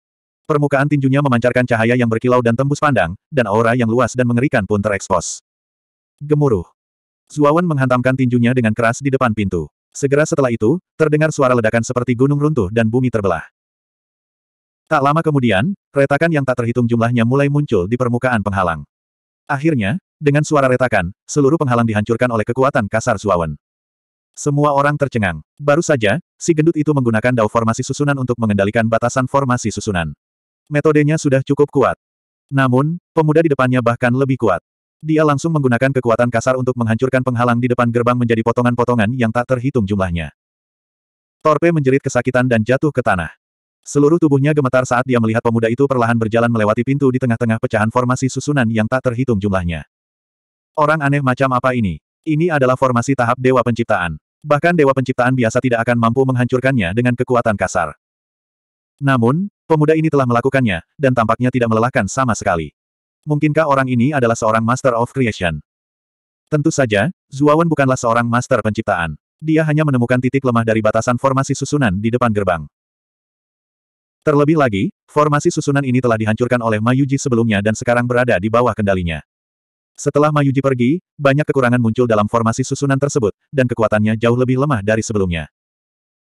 Permukaan tinjunya memancarkan cahaya yang berkilau dan tembus pandang, dan aura yang luas dan mengerikan pun terekspos. Gemuruh. Zuawan menghantamkan tinjunya dengan keras di depan pintu. Segera setelah itu, terdengar suara ledakan seperti gunung runtuh dan bumi terbelah. Tak lama kemudian, retakan yang tak terhitung jumlahnya mulai muncul di permukaan penghalang. Akhirnya, dengan suara retakan, seluruh penghalang dihancurkan oleh kekuatan kasar Suawen. Semua orang tercengang. Baru saja, si gendut itu menggunakan dao formasi susunan untuk mengendalikan batasan formasi susunan. Metodenya sudah cukup kuat. Namun, pemuda di depannya bahkan lebih kuat. Dia langsung menggunakan kekuatan kasar untuk menghancurkan penghalang di depan gerbang menjadi potongan-potongan yang tak terhitung jumlahnya. Torpe menjerit kesakitan dan jatuh ke tanah. Seluruh tubuhnya gemetar saat dia melihat pemuda itu perlahan berjalan melewati pintu di tengah-tengah pecahan formasi susunan yang tak terhitung jumlahnya. Orang aneh macam apa ini? Ini adalah formasi tahap Dewa Penciptaan. Bahkan Dewa Penciptaan biasa tidak akan mampu menghancurkannya dengan kekuatan kasar. Namun, pemuda ini telah melakukannya, dan tampaknya tidak melelahkan sama sekali. Mungkinkah orang ini adalah seorang Master of Creation? Tentu saja, Zuawan bukanlah seorang Master Penciptaan. Dia hanya menemukan titik lemah dari batasan formasi susunan di depan gerbang. Terlebih lagi, formasi susunan ini telah dihancurkan oleh Mayuji sebelumnya dan sekarang berada di bawah kendalinya. Setelah Mayuji pergi, banyak kekurangan muncul dalam formasi susunan tersebut, dan kekuatannya jauh lebih lemah dari sebelumnya.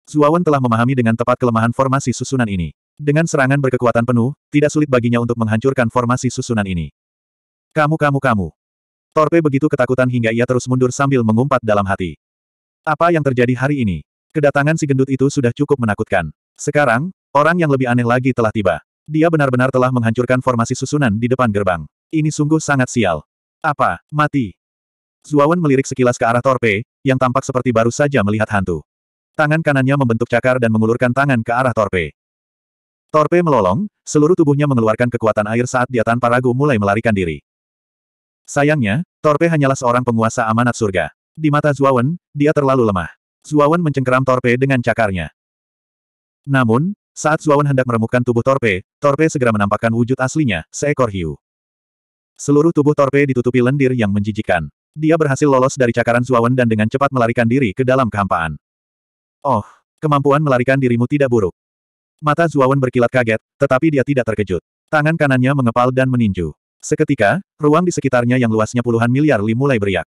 Zuawan telah memahami dengan tepat kelemahan formasi susunan ini. Dengan serangan berkekuatan penuh, tidak sulit baginya untuk menghancurkan formasi susunan ini. Kamu kamu kamu. Torpe begitu ketakutan hingga ia terus mundur sambil mengumpat dalam hati. Apa yang terjadi hari ini? Kedatangan si gendut itu sudah cukup menakutkan. Sekarang, Orang yang lebih aneh lagi telah tiba. Dia benar-benar telah menghancurkan formasi susunan di depan gerbang. Ini sungguh sangat sial. Apa, mati? Zuawan melirik sekilas ke arah Torpe, yang tampak seperti baru saja melihat hantu. Tangan kanannya membentuk cakar dan mengulurkan tangan ke arah Torpe. Torpe melolong, seluruh tubuhnya mengeluarkan kekuatan air saat dia tanpa ragu mulai melarikan diri. Sayangnya, Torpe hanyalah seorang penguasa amanat surga. Di mata Zuawan, dia terlalu lemah. Zuawan mencengkeram Torpe dengan cakarnya. Namun, saat Zuawan hendak meremukkan tubuh Torpe, Torpe segera menampakkan wujud aslinya, seekor hiu. Seluruh tubuh Torpe ditutupi lendir yang menjijikan. Dia berhasil lolos dari cakaran Zuawan dan dengan cepat melarikan diri ke dalam kehampaan. Oh, kemampuan melarikan dirimu tidak buruk. Mata Zuawan berkilat kaget, tetapi dia tidak terkejut. Tangan kanannya mengepal dan meninju. Seketika, ruang di sekitarnya yang luasnya puluhan miliar li mulai beriak.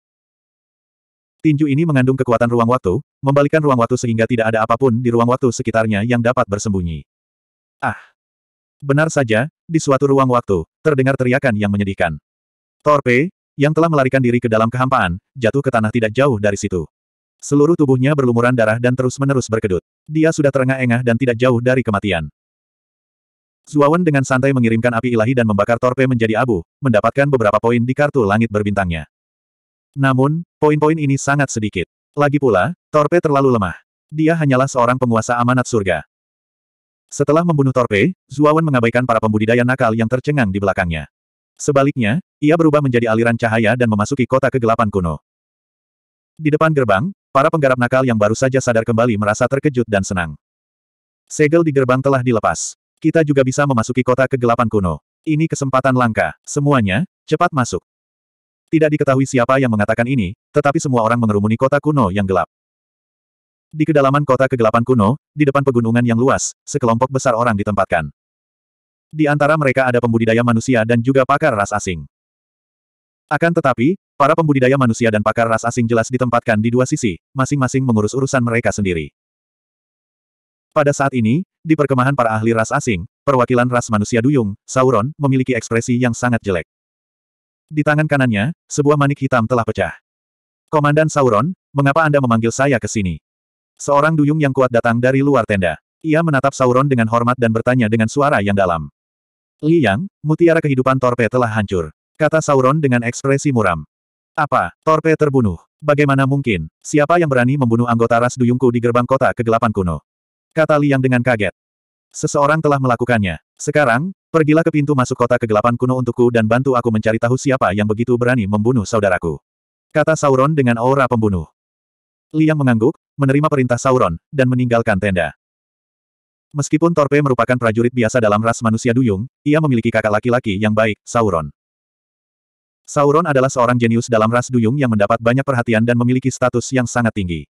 Tinju ini mengandung kekuatan ruang waktu, membalikan ruang waktu sehingga tidak ada apapun di ruang waktu sekitarnya yang dapat bersembunyi. Ah! Benar saja, di suatu ruang waktu, terdengar teriakan yang menyedihkan. Torpe, yang telah melarikan diri ke dalam kehampaan, jatuh ke tanah tidak jauh dari situ. Seluruh tubuhnya berlumuran darah dan terus-menerus berkedut. Dia sudah terengah-engah dan tidak jauh dari kematian. Zuawan dengan santai mengirimkan api ilahi dan membakar Torpe menjadi abu, mendapatkan beberapa poin di kartu langit berbintangnya. Namun, poin-poin ini sangat sedikit. Lagi pula, Torpe terlalu lemah. Dia hanyalah seorang penguasa amanat surga. Setelah membunuh Torpe, Zuawan mengabaikan para pembudidaya nakal yang tercengang di belakangnya. Sebaliknya, ia berubah menjadi aliran cahaya dan memasuki kota kegelapan kuno. Di depan gerbang, para penggarap nakal yang baru saja sadar kembali merasa terkejut dan senang. Segel di gerbang telah dilepas. Kita juga bisa memasuki kota kegelapan kuno. Ini kesempatan langka. Semuanya, cepat masuk. Tidak diketahui siapa yang mengatakan ini, tetapi semua orang mengerumuni kota kuno yang gelap. Di kedalaman kota kegelapan kuno, di depan pegunungan yang luas, sekelompok besar orang ditempatkan. Di antara mereka ada pembudidaya manusia dan juga pakar ras asing. Akan tetapi, para pembudidaya manusia dan pakar ras asing jelas ditempatkan di dua sisi, masing-masing mengurus urusan mereka sendiri. Pada saat ini, di perkemahan para ahli ras asing, perwakilan ras manusia duyung, Sauron, memiliki ekspresi yang sangat jelek. Di tangan kanannya, sebuah manik hitam telah pecah. Komandan Sauron, mengapa Anda memanggil saya ke sini? Seorang duyung yang kuat datang dari luar tenda. Ia menatap Sauron dengan hormat dan bertanya dengan suara yang dalam. Li Yang, mutiara kehidupan Torpe telah hancur. Kata Sauron dengan ekspresi muram. Apa, Torpe terbunuh? Bagaimana mungkin? Siapa yang berani membunuh anggota ras duyungku di gerbang kota kegelapan kuno? Kata Li Yang dengan kaget. Seseorang telah melakukannya. Sekarang, Pergilah ke pintu masuk kota kegelapan kuno untukku dan bantu aku mencari tahu siapa yang begitu berani membunuh saudaraku. Kata Sauron dengan aura pembunuh. Liang mengangguk, menerima perintah Sauron, dan meninggalkan tenda. Meskipun Torpe merupakan prajurit biasa dalam ras manusia duyung, ia memiliki kakak laki-laki yang baik, Sauron. Sauron adalah seorang jenius dalam ras duyung yang mendapat banyak perhatian dan memiliki status yang sangat tinggi.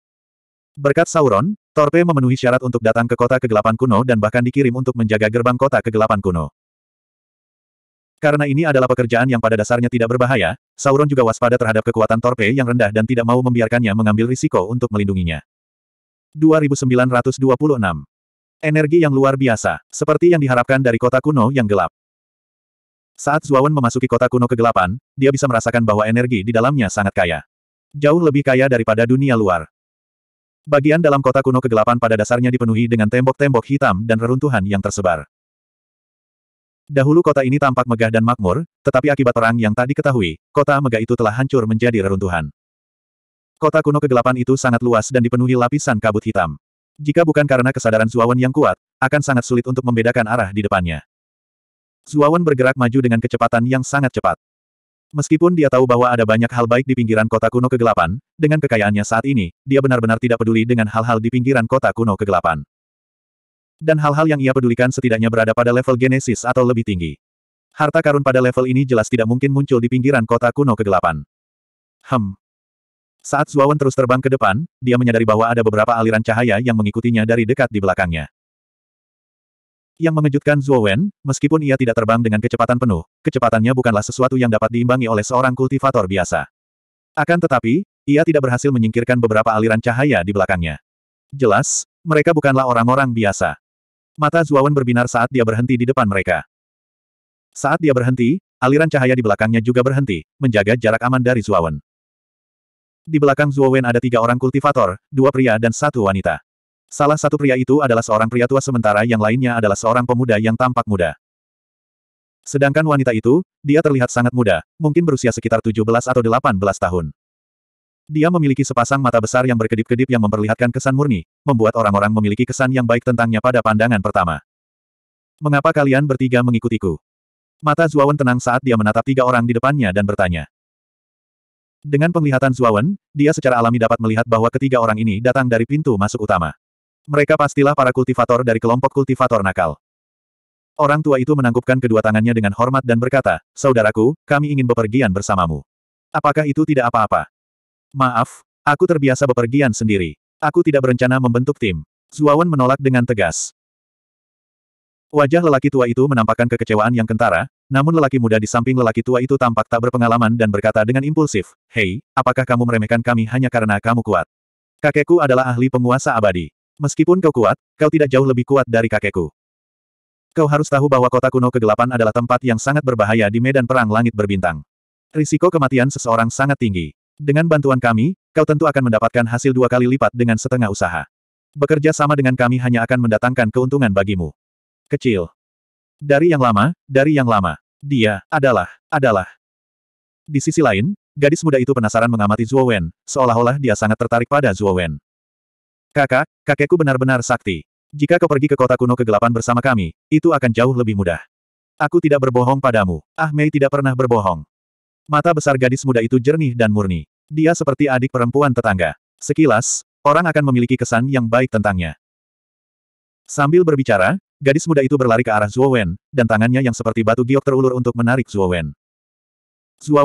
Berkat Sauron, Torpe memenuhi syarat untuk datang ke kota kegelapan kuno dan bahkan dikirim untuk menjaga gerbang kota kegelapan kuno. Karena ini adalah pekerjaan yang pada dasarnya tidak berbahaya, Sauron juga waspada terhadap kekuatan Torpe yang rendah dan tidak mau membiarkannya mengambil risiko untuk melindunginya. 2926 Energi yang luar biasa, seperti yang diharapkan dari kota kuno yang gelap. Saat Zuawan memasuki kota kuno kegelapan, dia bisa merasakan bahwa energi di dalamnya sangat kaya. Jauh lebih kaya daripada dunia luar. Bagian dalam kota kuno kegelapan pada dasarnya dipenuhi dengan tembok-tembok hitam dan reruntuhan yang tersebar. Dahulu kota ini tampak megah dan makmur, tetapi akibat perang yang tak diketahui, kota megah itu telah hancur menjadi reruntuhan. Kota kuno kegelapan itu sangat luas dan dipenuhi lapisan kabut hitam. Jika bukan karena kesadaran Zuawan yang kuat, akan sangat sulit untuk membedakan arah di depannya. Zuawan bergerak maju dengan kecepatan yang sangat cepat. Meskipun dia tahu bahwa ada banyak hal baik di pinggiran kota kuno kegelapan, dengan kekayaannya saat ini, dia benar-benar tidak peduli dengan hal-hal di pinggiran kota kuno kegelapan. Dan hal-hal yang ia pedulikan setidaknya berada pada level genesis atau lebih tinggi. Harta karun pada level ini jelas tidak mungkin muncul di pinggiran kota kuno kegelapan. Hem. Saat Zuawan terus terbang ke depan, dia menyadari bahwa ada beberapa aliran cahaya yang mengikutinya dari dekat di belakangnya. Yang mengejutkan Zuowen, meskipun ia tidak terbang dengan kecepatan penuh, kecepatannya bukanlah sesuatu yang dapat diimbangi oleh seorang kultivator biasa. Akan tetapi, ia tidak berhasil menyingkirkan beberapa aliran cahaya di belakangnya. Jelas, mereka bukanlah orang-orang biasa. Mata Zuawan berbinar saat dia berhenti di depan mereka. Saat dia berhenti, aliran cahaya di belakangnya juga berhenti, menjaga jarak aman dari Zuawan. Di belakang Zuawan ada tiga orang kultivator, dua pria dan satu wanita. Salah satu pria itu adalah seorang pria tua sementara yang lainnya adalah seorang pemuda yang tampak muda. Sedangkan wanita itu, dia terlihat sangat muda, mungkin berusia sekitar 17 atau 18 tahun. Dia memiliki sepasang mata besar yang berkedip-kedip yang memperlihatkan kesan murni, membuat orang-orang memiliki kesan yang baik tentangnya pada pandangan pertama. Mengapa kalian bertiga mengikutiku? Mata Zuawan tenang saat dia menatap tiga orang di depannya dan bertanya. Dengan penglihatan Zuawan, dia secara alami dapat melihat bahwa ketiga orang ini datang dari pintu masuk utama. Mereka pastilah para kultivator dari kelompok kultivator nakal. Orang tua itu menangkupkan kedua tangannya dengan hormat dan berkata, Saudaraku, kami ingin bepergian bersamamu. Apakah itu tidak apa-apa? Maaf, aku terbiasa bepergian sendiri. Aku tidak berencana membentuk tim. Zuawan menolak dengan tegas. Wajah lelaki tua itu menampakkan kekecewaan yang kentara, namun lelaki muda di samping lelaki tua itu tampak tak berpengalaman dan berkata dengan impulsif, Hei, apakah kamu meremehkan kami hanya karena kamu kuat? Kakekku adalah ahli penguasa abadi. Meskipun kau kuat, kau tidak jauh lebih kuat dari kakekku. Kau harus tahu bahwa kota kuno kegelapan adalah tempat yang sangat berbahaya di medan perang langit berbintang. Risiko kematian seseorang sangat tinggi. Dengan bantuan kami, kau tentu akan mendapatkan hasil dua kali lipat dengan setengah usaha. Bekerja sama dengan kami hanya akan mendatangkan keuntungan bagimu. Kecil. Dari yang lama, dari yang lama. Dia, adalah, adalah. Di sisi lain, gadis muda itu penasaran mengamati Zhuo Wen, seolah-olah dia sangat tertarik pada Zhuo Wen. Kakak, kakekku benar-benar sakti. Jika kau pergi ke kota kuno kegelapan bersama kami, itu akan jauh lebih mudah. Aku tidak berbohong padamu. Ah Mei tidak pernah berbohong. Mata besar gadis muda itu jernih dan murni. Dia seperti adik perempuan tetangga. Sekilas, orang akan memiliki kesan yang baik tentangnya. Sambil berbicara, gadis muda itu berlari ke arah Zhuo dan tangannya yang seperti batu giok terulur untuk menarik Zhuo Wen.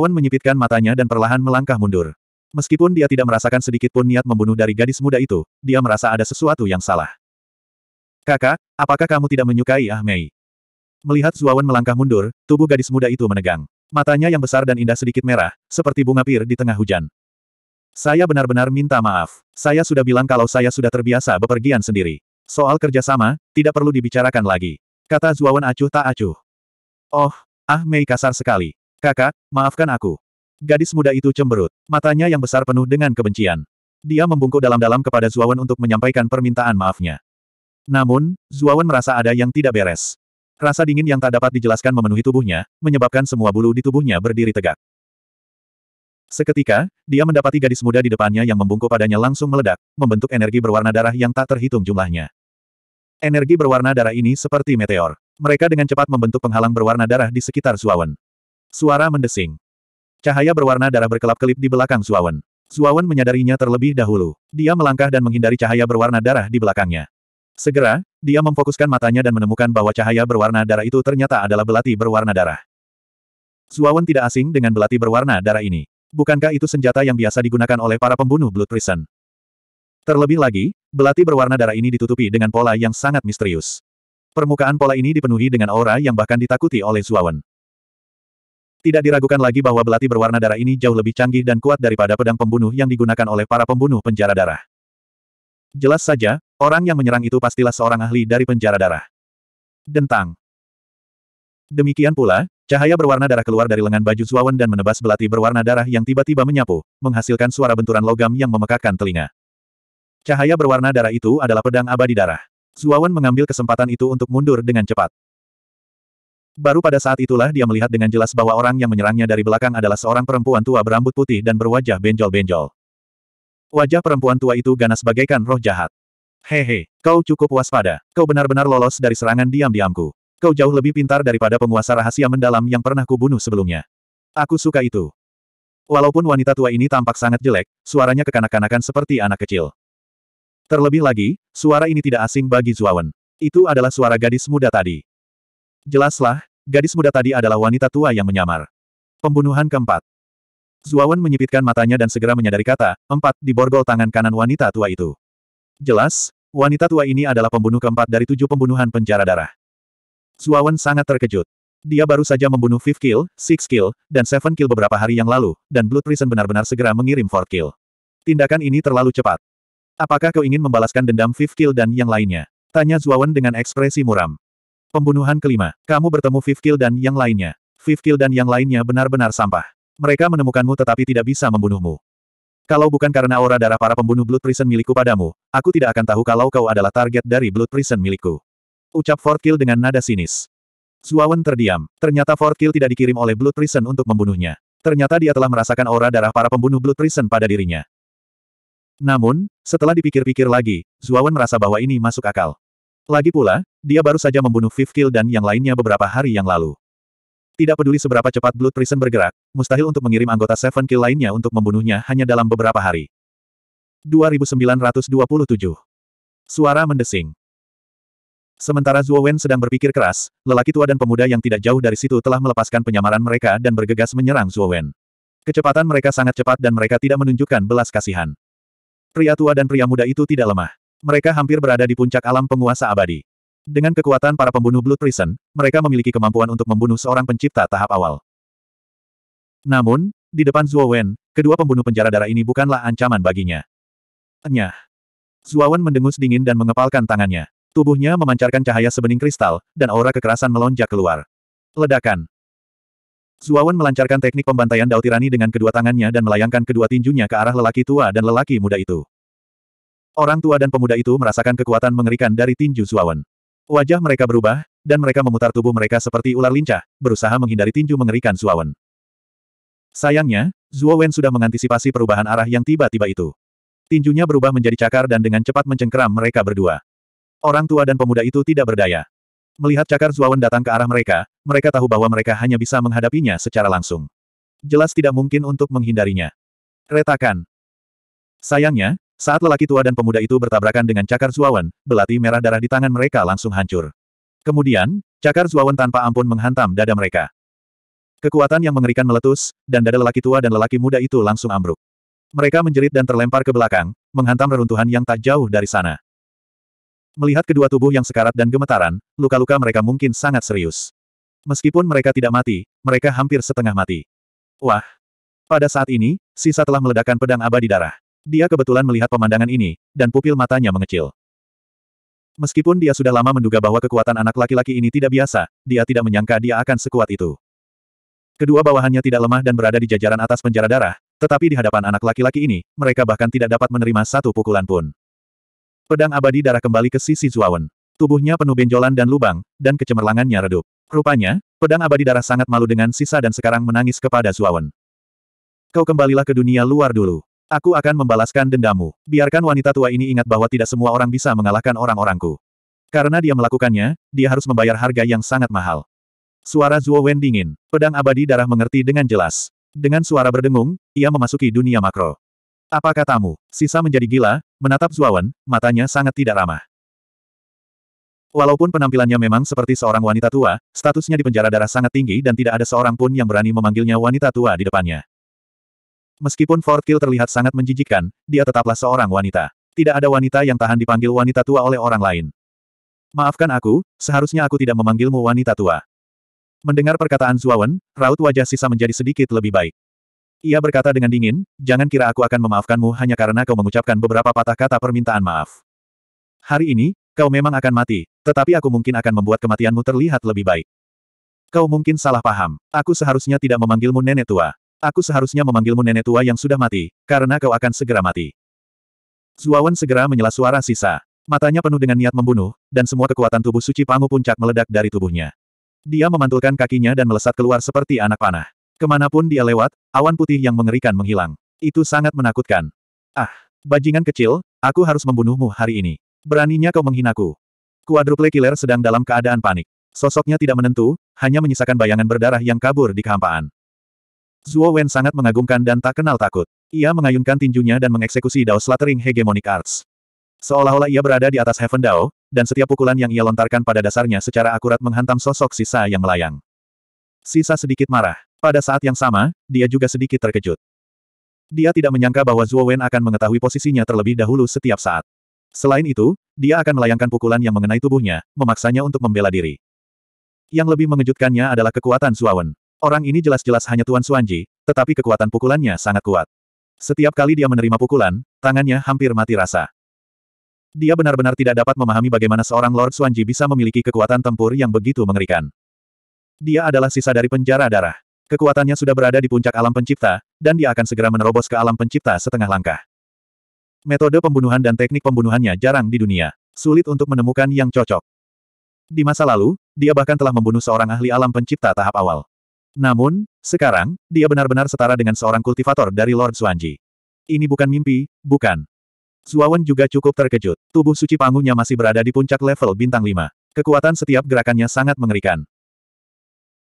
menyipitkan matanya dan perlahan melangkah mundur. Meskipun dia tidak merasakan sedikit pun niat membunuh dari gadis muda itu, dia merasa ada sesuatu yang salah. Kakak, apakah kamu tidak menyukai Ah Mei? Melihat Zhuo melangkah mundur, tubuh gadis muda itu menegang. Matanya yang besar dan indah sedikit merah, seperti bunga pir di tengah hujan. Saya benar-benar minta maaf. Saya sudah bilang kalau saya sudah terbiasa bepergian sendiri. Soal kerjasama, tidak perlu dibicarakan lagi. Kata Zuawan acuh tak acuh. Oh, ah Mei kasar sekali. Kakak, maafkan aku. Gadis muda itu cemberut. Matanya yang besar penuh dengan kebencian. Dia membungkuk dalam-dalam kepada Zuawan untuk menyampaikan permintaan maafnya. Namun, Zuawan merasa ada yang tidak beres. Rasa dingin yang tak dapat dijelaskan memenuhi tubuhnya, menyebabkan semua bulu di tubuhnya berdiri tegak. Seketika, dia mendapati gadis muda di depannya yang membungkuk padanya langsung meledak, membentuk energi berwarna darah yang tak terhitung jumlahnya. Energi berwarna darah ini seperti meteor. Mereka dengan cepat membentuk penghalang berwarna darah di sekitar Suawen. Suara mendesing. Cahaya berwarna darah berkelap-kelip di belakang Suawen. Suawen menyadarinya terlebih dahulu. Dia melangkah dan menghindari cahaya berwarna darah di belakangnya. Segera, dia memfokuskan matanya dan menemukan bahwa cahaya berwarna darah itu ternyata adalah belati berwarna darah. Zuawan tidak asing dengan belati berwarna darah ini. Bukankah itu senjata yang biasa digunakan oleh para pembunuh Blood Prison? Terlebih lagi, belati berwarna darah ini ditutupi dengan pola yang sangat misterius. Permukaan pola ini dipenuhi dengan aura yang bahkan ditakuti oleh Zuawan. Tidak diragukan lagi bahwa belati berwarna darah ini jauh lebih canggih dan kuat daripada pedang pembunuh yang digunakan oleh para pembunuh penjara darah. Jelas saja, orang yang menyerang itu pastilah seorang ahli dari penjara darah. Dentang. Demikian pula, cahaya berwarna darah keluar dari lengan baju Zuawan dan menebas belati berwarna darah yang tiba-tiba menyapu, menghasilkan suara benturan logam yang memekakkan telinga. Cahaya berwarna darah itu adalah pedang abadi darah. Zuawan mengambil kesempatan itu untuk mundur dengan cepat. Baru pada saat itulah dia melihat dengan jelas bahwa orang yang menyerangnya dari belakang adalah seorang perempuan tua berambut putih dan berwajah benjol-benjol. Wajah perempuan tua itu ganas bagaikan roh jahat. Hehe, kau cukup waspada. Kau benar-benar lolos dari serangan diam-diamku. Kau jauh lebih pintar daripada penguasa rahasia mendalam yang pernah kubunuh sebelumnya. Aku suka itu. Walaupun wanita tua ini tampak sangat jelek, suaranya kekanak-kanakan seperti anak kecil. Terlebih lagi, suara ini tidak asing bagi Zuawan. Itu adalah suara gadis muda tadi. Jelaslah, gadis muda tadi adalah wanita tua yang menyamar. Pembunuhan keempat. Zuawan menyipitkan matanya dan segera menyadari kata, empat, di borgol tangan kanan wanita tua itu. Jelas, wanita tua ini adalah pembunuh keempat dari tujuh pembunuhan penjara darah. Zuawan sangat terkejut. Dia baru saja membunuh 5 kill, six kill, dan seven kill beberapa hari yang lalu, dan Blood Prison benar-benar segera mengirim 4 kill. Tindakan ini terlalu cepat. Apakah kau ingin membalaskan dendam 5 kill dan yang lainnya? Tanya Zuawan dengan ekspresi muram. Pembunuhan kelima, kamu bertemu 5 kill dan yang lainnya. 5 kill dan yang lainnya benar-benar sampah. Mereka menemukanmu tetapi tidak bisa membunuhmu. Kalau bukan karena aura darah para pembunuh Blood Prison milikku padamu, aku tidak akan tahu kalau kau adalah target dari Blood Prison milikku. Ucap Fort Kill dengan nada sinis. Zuawan terdiam. Ternyata Fort Kill tidak dikirim oleh Blood Prison untuk membunuhnya. Ternyata dia telah merasakan aura darah para pembunuh Blood Prison pada dirinya. Namun, setelah dipikir-pikir lagi, Zuawan merasa bahwa ini masuk akal. Lagi pula, dia baru saja membunuh Fifth Kill dan yang lainnya beberapa hari yang lalu. Tidak peduli seberapa cepat Blood Prison bergerak, mustahil untuk mengirim anggota Seven Kill lainnya untuk membunuhnya hanya dalam beberapa hari. 2927 Suara mendesing. Sementara Zhuo Wen sedang berpikir keras, lelaki tua dan pemuda yang tidak jauh dari situ telah melepaskan penyamaran mereka dan bergegas menyerang Zhuo Wen. Kecepatan mereka sangat cepat dan mereka tidak menunjukkan belas kasihan. Pria tua dan pria muda itu tidak lemah. Mereka hampir berada di puncak alam penguasa abadi. Dengan kekuatan para pembunuh Blood Prison, mereka memiliki kemampuan untuk membunuh seorang pencipta tahap awal. Namun, di depan Zuo Wen, kedua pembunuh penjara darah ini bukanlah ancaman baginya. Nyah. Zuo Wen mendengus dingin dan mengepalkan tangannya. Tubuhnya memancarkan cahaya sebening kristal, dan aura kekerasan melonjak keluar. Ledakan. Wen melancarkan teknik pembantaian Dao Tirani dengan kedua tangannya dan melayangkan kedua tinjunya ke arah lelaki tua dan lelaki muda itu. Orang tua dan pemuda itu merasakan kekuatan mengerikan dari tinju Zuawan. Wajah mereka berubah, dan mereka memutar tubuh mereka seperti ular lincah, berusaha menghindari tinju mengerikan Wen. Sayangnya, Zuowen sudah mengantisipasi perubahan arah yang tiba-tiba itu. Tinjunya berubah menjadi cakar dan dengan cepat mencengkeram mereka berdua. Orang tua dan pemuda itu tidak berdaya. Melihat cakar Zuawan datang ke arah mereka, mereka tahu bahwa mereka hanya bisa menghadapinya secara langsung. Jelas tidak mungkin untuk menghindarinya. Retakan. Sayangnya, saat lelaki tua dan pemuda itu bertabrakan dengan cakar Zuawan, belati merah darah di tangan mereka langsung hancur. Kemudian, cakar Zuawan tanpa ampun menghantam dada mereka. Kekuatan yang mengerikan meletus, dan dada lelaki tua dan lelaki muda itu langsung ambruk. Mereka menjerit dan terlempar ke belakang, menghantam reruntuhan yang tak jauh dari sana. Melihat kedua tubuh yang sekarat dan gemetaran, luka-luka mereka mungkin sangat serius. Meskipun mereka tidak mati, mereka hampir setengah mati. Wah! Pada saat ini, sisa telah meledakkan pedang abadi darah. Dia kebetulan melihat pemandangan ini, dan pupil matanya mengecil. Meskipun dia sudah lama menduga bahwa kekuatan anak laki-laki ini tidak biasa, dia tidak menyangka dia akan sekuat itu. Kedua bawahannya tidak lemah dan berada di jajaran atas penjara darah, tetapi di hadapan anak laki-laki ini, mereka bahkan tidak dapat menerima satu pukulan pun. Pedang abadi darah kembali ke sisi Zuawan. Tubuhnya penuh benjolan dan lubang, dan kecemerlangannya redup. Rupanya, pedang abadi darah sangat malu dengan sisa dan sekarang menangis kepada Zuawan. Kau kembalilah ke dunia luar dulu. Aku akan membalaskan dendamu. Biarkan wanita tua ini ingat bahwa tidak semua orang bisa mengalahkan orang-orangku. Karena dia melakukannya, dia harus membayar harga yang sangat mahal. Suara Zuo Wen dingin. Pedang abadi darah mengerti dengan jelas. Dengan suara berdengung, ia memasuki dunia makro. Apa katamu? Sisa menjadi gila, menatap Zuo Wen, matanya sangat tidak ramah. Walaupun penampilannya memang seperti seorang wanita tua, statusnya di penjara darah sangat tinggi dan tidak ada seorang pun yang berani memanggilnya wanita tua di depannya. Meskipun Fort terlihat sangat menjijikkan, dia tetaplah seorang wanita. Tidak ada wanita yang tahan dipanggil wanita tua oleh orang lain. Maafkan aku, seharusnya aku tidak memanggilmu wanita tua. Mendengar perkataan Zuawan, raut wajah sisa menjadi sedikit lebih baik. Ia berkata dengan dingin, jangan kira aku akan memaafkanmu hanya karena kau mengucapkan beberapa patah kata permintaan maaf. Hari ini, kau memang akan mati, tetapi aku mungkin akan membuat kematianmu terlihat lebih baik. Kau mungkin salah paham, aku seharusnya tidak memanggilmu nenek tua. Aku seharusnya memanggilmu nenek tua yang sudah mati, karena kau akan segera mati. Zuawan segera menyela suara sisa. Matanya penuh dengan niat membunuh, dan semua kekuatan tubuh suci Pangu puncak meledak dari tubuhnya. Dia memantulkan kakinya dan melesat keluar seperti anak panah. Kemanapun dia lewat, awan putih yang mengerikan menghilang. Itu sangat menakutkan. Ah, bajingan kecil, aku harus membunuhmu hari ini. Beraninya kau menghinaku. Quadruple killer sedang dalam keadaan panik. Sosoknya tidak menentu, hanya menyisakan bayangan berdarah yang kabur di kehampaan. Zuo Wen sangat mengagumkan dan tak kenal takut. Ia mengayunkan tinjunya dan mengeksekusi Dao Slattering Hegemonic Arts. Seolah-olah ia berada di atas Heaven Dao, dan setiap pukulan yang ia lontarkan pada dasarnya secara akurat menghantam sosok sisa yang melayang. Sisa sedikit marah. Pada saat yang sama, dia juga sedikit terkejut. Dia tidak menyangka bahwa Zuo Wen akan mengetahui posisinya terlebih dahulu setiap saat. Selain itu, dia akan melayangkan pukulan yang mengenai tubuhnya, memaksanya untuk membela diri. Yang lebih mengejutkannya adalah kekuatan Wen. Orang ini jelas-jelas hanya Tuan Suanji, tetapi kekuatan pukulannya sangat kuat. Setiap kali dia menerima pukulan, tangannya hampir mati rasa. Dia benar-benar tidak dapat memahami bagaimana seorang Lord Suanji bisa memiliki kekuatan tempur yang begitu mengerikan. Dia adalah sisa dari penjara darah. Kekuatannya sudah berada di puncak alam pencipta, dan dia akan segera menerobos ke alam pencipta setengah langkah. Metode pembunuhan dan teknik pembunuhannya jarang di dunia. Sulit untuk menemukan yang cocok. Di masa lalu, dia bahkan telah membunuh seorang ahli alam pencipta tahap awal. Namun, sekarang, dia benar-benar setara dengan seorang kultivator dari Lord Suanji. Ini bukan mimpi, bukan. Zuawan juga cukup terkejut. Tubuh suci panggungnya masih berada di puncak level bintang 5. Kekuatan setiap gerakannya sangat mengerikan.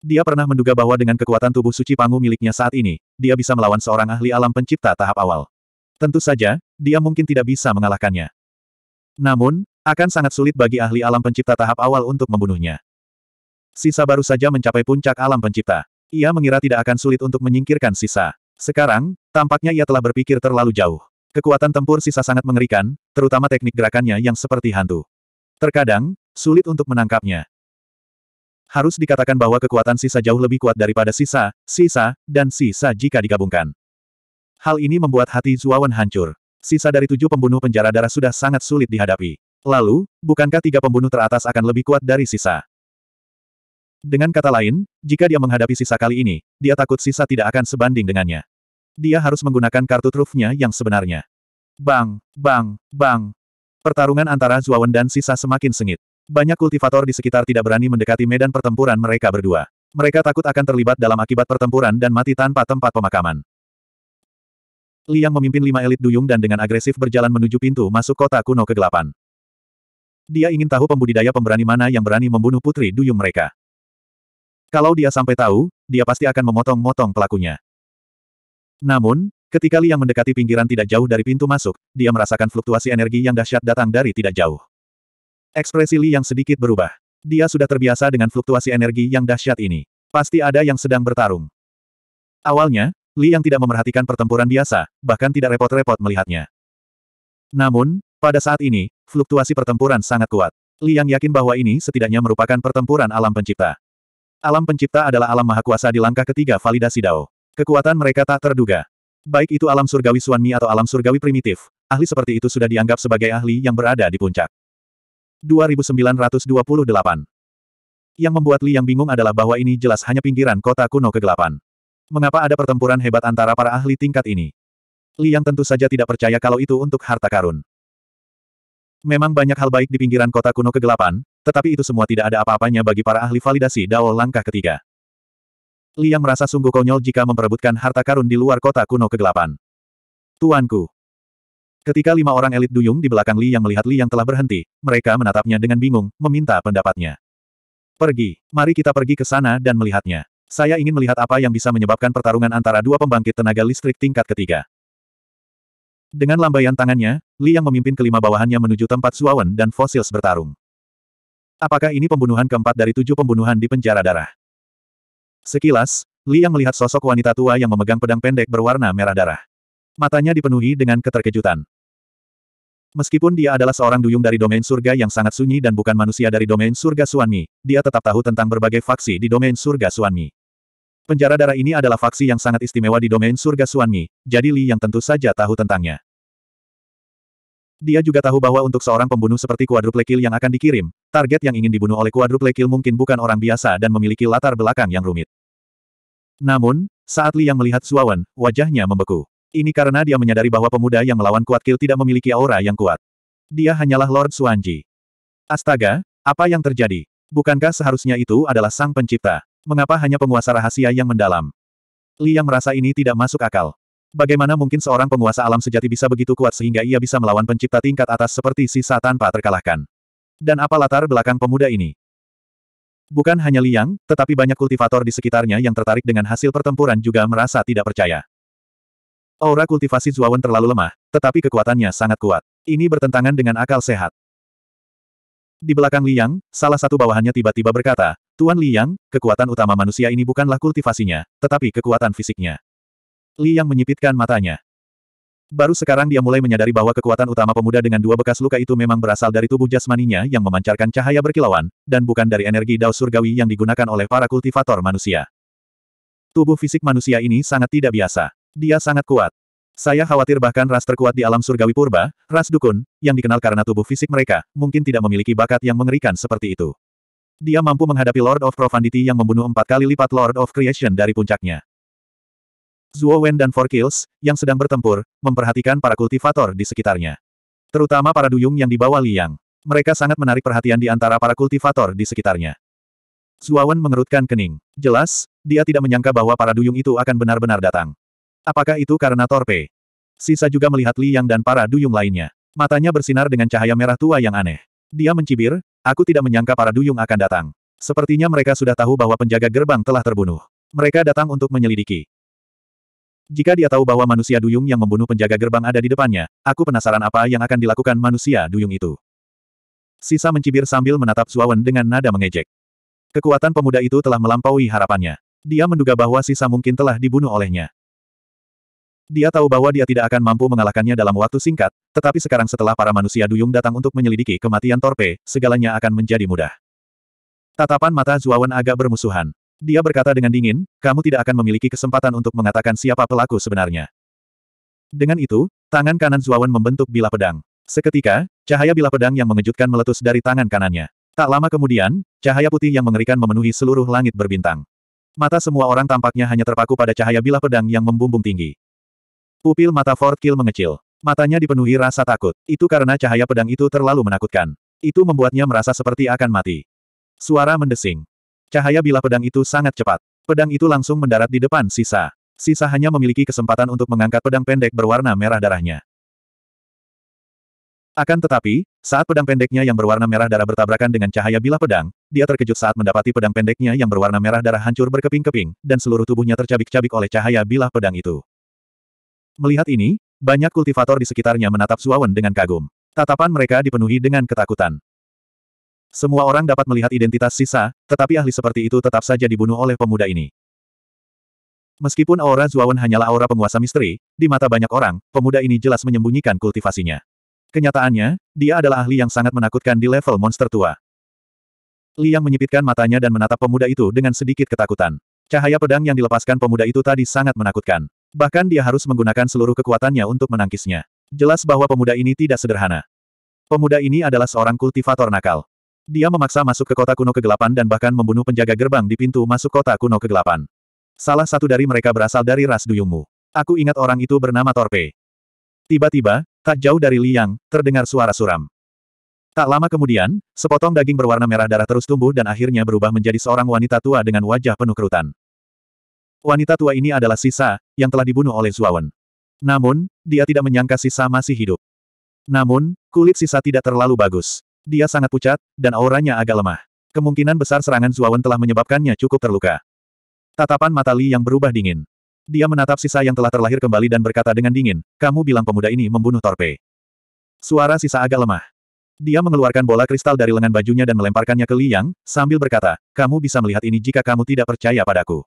Dia pernah menduga bahwa dengan kekuatan tubuh suci pangu miliknya saat ini, dia bisa melawan seorang ahli alam pencipta tahap awal. Tentu saja, dia mungkin tidak bisa mengalahkannya. Namun, akan sangat sulit bagi ahli alam pencipta tahap awal untuk membunuhnya. Sisa baru saja mencapai puncak alam pencipta. Ia mengira tidak akan sulit untuk menyingkirkan sisa. Sekarang, tampaknya ia telah berpikir terlalu jauh. Kekuatan tempur sisa sangat mengerikan, terutama teknik gerakannya yang seperti hantu. Terkadang, sulit untuk menangkapnya. Harus dikatakan bahwa kekuatan sisa jauh lebih kuat daripada sisa, sisa, dan sisa jika digabungkan. Hal ini membuat hati Zuawan hancur. Sisa dari tujuh pembunuh penjara darah sudah sangat sulit dihadapi. Lalu, bukankah tiga pembunuh teratas akan lebih kuat dari sisa? Dengan kata lain, jika dia menghadapi sisa kali ini, dia takut sisa tidak akan sebanding dengannya. Dia harus menggunakan kartu trufnya yang sebenarnya. Bang, bang, bang. Pertarungan antara Zuawan dan sisa semakin sengit. Banyak kultivator di sekitar tidak berani mendekati medan pertempuran mereka berdua. Mereka takut akan terlibat dalam akibat pertempuran dan mati tanpa tempat pemakaman. Liang memimpin lima elit duyung dan dengan agresif berjalan menuju pintu masuk kota kuno kegelapan. Dia ingin tahu pembudidaya pemberani mana yang berani membunuh putri duyung mereka. Kalau dia sampai tahu, dia pasti akan memotong-motong pelakunya. Namun, ketika Liang mendekati pinggiran tidak jauh dari pintu masuk, dia merasakan fluktuasi energi yang dahsyat datang dari tidak jauh. Ekspresi Li yang sedikit berubah. Dia sudah terbiasa dengan fluktuasi energi yang dahsyat ini. Pasti ada yang sedang bertarung. Awalnya, Li yang tidak memerhatikan pertempuran biasa, bahkan tidak repot-repot melihatnya. Namun, pada saat ini, fluktuasi pertempuran sangat kuat. Li yang yakin bahwa ini setidaknya merupakan pertempuran alam pencipta. Alam pencipta adalah alam maha kuasa di langkah ketiga validasi Dao. Kekuatan mereka tak terduga. Baik itu alam surgawi suanmi atau alam surgawi primitif, ahli seperti itu sudah dianggap sebagai ahli yang berada di puncak. 2928 Yang membuat Li yang bingung adalah bahwa ini jelas hanya pinggiran kota kuno kegelapan. Mengapa ada pertempuran hebat antara para ahli tingkat ini? Li yang tentu saja tidak percaya kalau itu untuk harta karun. Memang banyak hal baik di pinggiran kota kuno kegelapan, tetapi itu semua tidak ada apa-apanya bagi para ahli validasi Dao langkah ketiga. Liang merasa sungguh konyol jika memperebutkan harta karun di luar kota kuno kegelapan. Tuanku. Ketika lima orang elit duyung di belakang Li yang melihat Li yang telah berhenti, mereka menatapnya dengan bingung, meminta pendapatnya. Pergi, mari kita pergi ke sana dan melihatnya. Saya ingin melihat apa yang bisa menyebabkan pertarungan antara dua pembangkit tenaga listrik tingkat ketiga. Dengan lambaian tangannya, Li yang memimpin kelima bawahannya menuju tempat Suawen dan fosil bertarung. Apakah ini pembunuhan keempat dari tujuh pembunuhan di penjara darah? Sekilas, Li Yang melihat sosok wanita tua yang memegang pedang pendek berwarna merah darah. Matanya dipenuhi dengan keterkejutan. Meskipun dia adalah seorang duyung dari domain surga yang sangat sunyi dan bukan manusia dari domain surga Suanmi, dia tetap tahu tentang berbagai faksi di domain surga Suanmi. Penjara darah ini adalah faksi yang sangat istimewa di domain surga Suanmi, jadi Li yang tentu saja tahu tentangnya. Dia juga tahu bahwa untuk seorang pembunuh seperti quadruple kill yang akan dikirim, target yang ingin dibunuh oleh quadruple kill mungkin bukan orang biasa dan memiliki latar belakang yang rumit. Namun, saat Li yang melihat Suawan, wajahnya membeku. Ini karena dia menyadari bahwa pemuda yang melawan kuat kill tidak memiliki aura yang kuat. Dia hanyalah Lord Suanji. Astaga, apa yang terjadi? Bukankah seharusnya itu adalah sang pencipta? Mengapa hanya penguasa rahasia yang mendalam? Li yang merasa ini tidak masuk akal. Bagaimana mungkin seorang penguasa alam sejati bisa begitu kuat sehingga ia bisa melawan pencipta tingkat atas seperti sisa tanpa terkalahkan? Dan apa latar belakang pemuda ini? Bukan hanya Liang, tetapi banyak kultivator di sekitarnya yang tertarik dengan hasil pertempuran juga merasa tidak percaya. Aura kultivasi Zuawan terlalu lemah, tetapi kekuatannya sangat kuat. Ini bertentangan dengan akal sehat. Di belakang Liang, salah satu bawahannya tiba-tiba berkata, Tuan Liang, kekuatan utama manusia ini bukanlah kultivasinya, tetapi kekuatan fisiknya. Li yang menyipitkan matanya. Baru sekarang dia mulai menyadari bahwa kekuatan utama pemuda dengan dua bekas luka itu memang berasal dari tubuh jasmaninya yang memancarkan cahaya berkilauan, dan bukan dari energi dao surgawi yang digunakan oleh para kultivator manusia. Tubuh fisik manusia ini sangat tidak biasa. Dia sangat kuat. Saya khawatir bahkan ras terkuat di alam surgawi purba, ras dukun, yang dikenal karena tubuh fisik mereka, mungkin tidak memiliki bakat yang mengerikan seperti itu. Dia mampu menghadapi Lord of Profundity yang membunuh empat kali lipat Lord of Creation dari puncaknya. Zuo Wen dan Four Kills, yang sedang bertempur, memperhatikan para kultivator di sekitarnya. Terutama para duyung yang dibawa Liang. Mereka sangat menarik perhatian di antara para kultivator di sekitarnya. Zuo Wen mengerutkan kening. Jelas, dia tidak menyangka bahwa para duyung itu akan benar-benar datang. Apakah itu karena Torpe? Sisa juga melihat Liang dan para duyung lainnya. Matanya bersinar dengan cahaya merah tua yang aneh. Dia mencibir, aku tidak menyangka para duyung akan datang. Sepertinya mereka sudah tahu bahwa penjaga gerbang telah terbunuh. Mereka datang untuk menyelidiki. Jika dia tahu bahwa manusia duyung yang membunuh penjaga gerbang ada di depannya, aku penasaran apa yang akan dilakukan manusia duyung itu. Sisa mencibir sambil menatap Zuawan dengan nada mengejek. Kekuatan pemuda itu telah melampaui harapannya. Dia menduga bahwa sisa mungkin telah dibunuh olehnya. Dia tahu bahwa dia tidak akan mampu mengalahkannya dalam waktu singkat, tetapi sekarang setelah para manusia duyung datang untuk menyelidiki kematian Torpe, segalanya akan menjadi mudah. Tatapan mata Zuawan agak bermusuhan. Dia berkata dengan dingin, kamu tidak akan memiliki kesempatan untuk mengatakan siapa pelaku sebenarnya. Dengan itu, tangan kanan Zuawan membentuk bila pedang. Seketika, cahaya bila pedang yang mengejutkan meletus dari tangan kanannya. Tak lama kemudian, cahaya putih yang mengerikan memenuhi seluruh langit berbintang. Mata semua orang tampaknya hanya terpaku pada cahaya bila pedang yang membumbung tinggi. Pupil mata Fort Kill mengecil. Matanya dipenuhi rasa takut. Itu karena cahaya pedang itu terlalu menakutkan. Itu membuatnya merasa seperti akan mati. Suara mendesing. Cahaya bilah pedang itu sangat cepat. Pedang itu langsung mendarat di depan sisa. Sisa hanya memiliki kesempatan untuk mengangkat pedang pendek berwarna merah darahnya. Akan tetapi, saat pedang pendeknya yang berwarna merah darah bertabrakan dengan cahaya bilah pedang, dia terkejut saat mendapati pedang pendeknya yang berwarna merah darah hancur berkeping-keping, dan seluruh tubuhnya tercabik-cabik oleh cahaya bilah pedang itu. Melihat ini, banyak kultivator di sekitarnya menatap Suawen dengan kagum. Tatapan mereka dipenuhi dengan ketakutan. Semua orang dapat melihat identitas sisa, tetapi ahli seperti itu tetap saja dibunuh oleh pemuda ini. Meskipun aura Zuawan hanyalah aura penguasa misteri, di mata banyak orang, pemuda ini jelas menyembunyikan kultivasinya. Kenyataannya, dia adalah ahli yang sangat menakutkan di level monster tua. Liang menyipitkan matanya dan menatap pemuda itu dengan sedikit ketakutan. Cahaya pedang yang dilepaskan pemuda itu tadi sangat menakutkan. Bahkan dia harus menggunakan seluruh kekuatannya untuk menangkisnya. Jelas bahwa pemuda ini tidak sederhana. Pemuda ini adalah seorang kultivator nakal. Dia memaksa masuk ke kota kuno kegelapan dan bahkan membunuh penjaga gerbang di pintu masuk kota kuno kegelapan. Salah satu dari mereka berasal dari ras duyungmu. Aku ingat orang itu bernama Torpe. Tiba-tiba, tak jauh dari Liang, terdengar suara suram. Tak lama kemudian, sepotong daging berwarna merah darah terus tumbuh dan akhirnya berubah menjadi seorang wanita tua dengan wajah penuh kerutan. Wanita tua ini adalah Sisa, yang telah dibunuh oleh Zuawan. Namun, dia tidak menyangka Sisa masih hidup. Namun, kulit Sisa tidak terlalu bagus. Dia sangat pucat, dan auranya agak lemah. Kemungkinan besar serangan Zuawan telah menyebabkannya cukup terluka. Tatapan mata Li yang berubah dingin. Dia menatap sisa yang telah terlahir kembali dan berkata dengan dingin, kamu bilang pemuda ini membunuh Torpe. Suara sisa agak lemah. Dia mengeluarkan bola kristal dari lengan bajunya dan melemparkannya ke Liang, sambil berkata, kamu bisa melihat ini jika kamu tidak percaya padaku.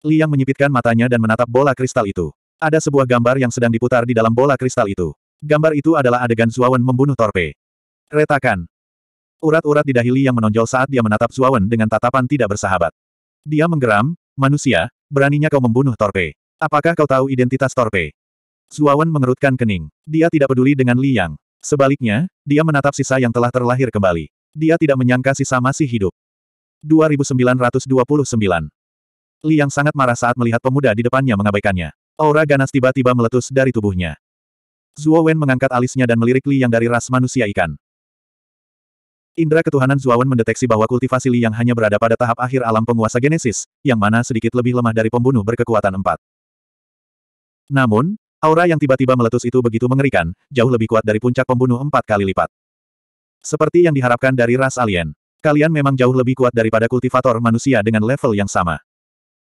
Liang menyipitkan matanya dan menatap bola kristal itu. Ada sebuah gambar yang sedang diputar di dalam bola kristal itu. Gambar itu adalah adegan Zuawan membunuh Torpe. Retakan. Urat-urat di dahili yang menonjol saat dia menatap Zuawan dengan tatapan tidak bersahabat. Dia menggeram, manusia, beraninya kau membunuh Torpe. Apakah kau tahu identitas Torpe? Zuawan mengerutkan kening. Dia tidak peduli dengan Li Yang. Sebaliknya, dia menatap sisa yang telah terlahir kembali. Dia tidak menyangka sisa masih hidup. 2929 Li Yang sangat marah saat melihat pemuda di depannya mengabaikannya. Aura ganas tiba-tiba meletus dari tubuhnya. Zuo Wen mengangkat alisnya dan melirik Li Yang dari ras manusia ikan. Indra ketuhanan Zuawan mendeteksi bahwa kultivasi Li yang hanya berada pada tahap akhir alam penguasa genesis, yang mana sedikit lebih lemah dari pembunuh berkekuatan empat. Namun, aura yang tiba-tiba meletus itu begitu mengerikan, jauh lebih kuat dari puncak pembunuh empat kali lipat. Seperti yang diharapkan dari ras alien, kalian memang jauh lebih kuat daripada kultivator manusia dengan level yang sama.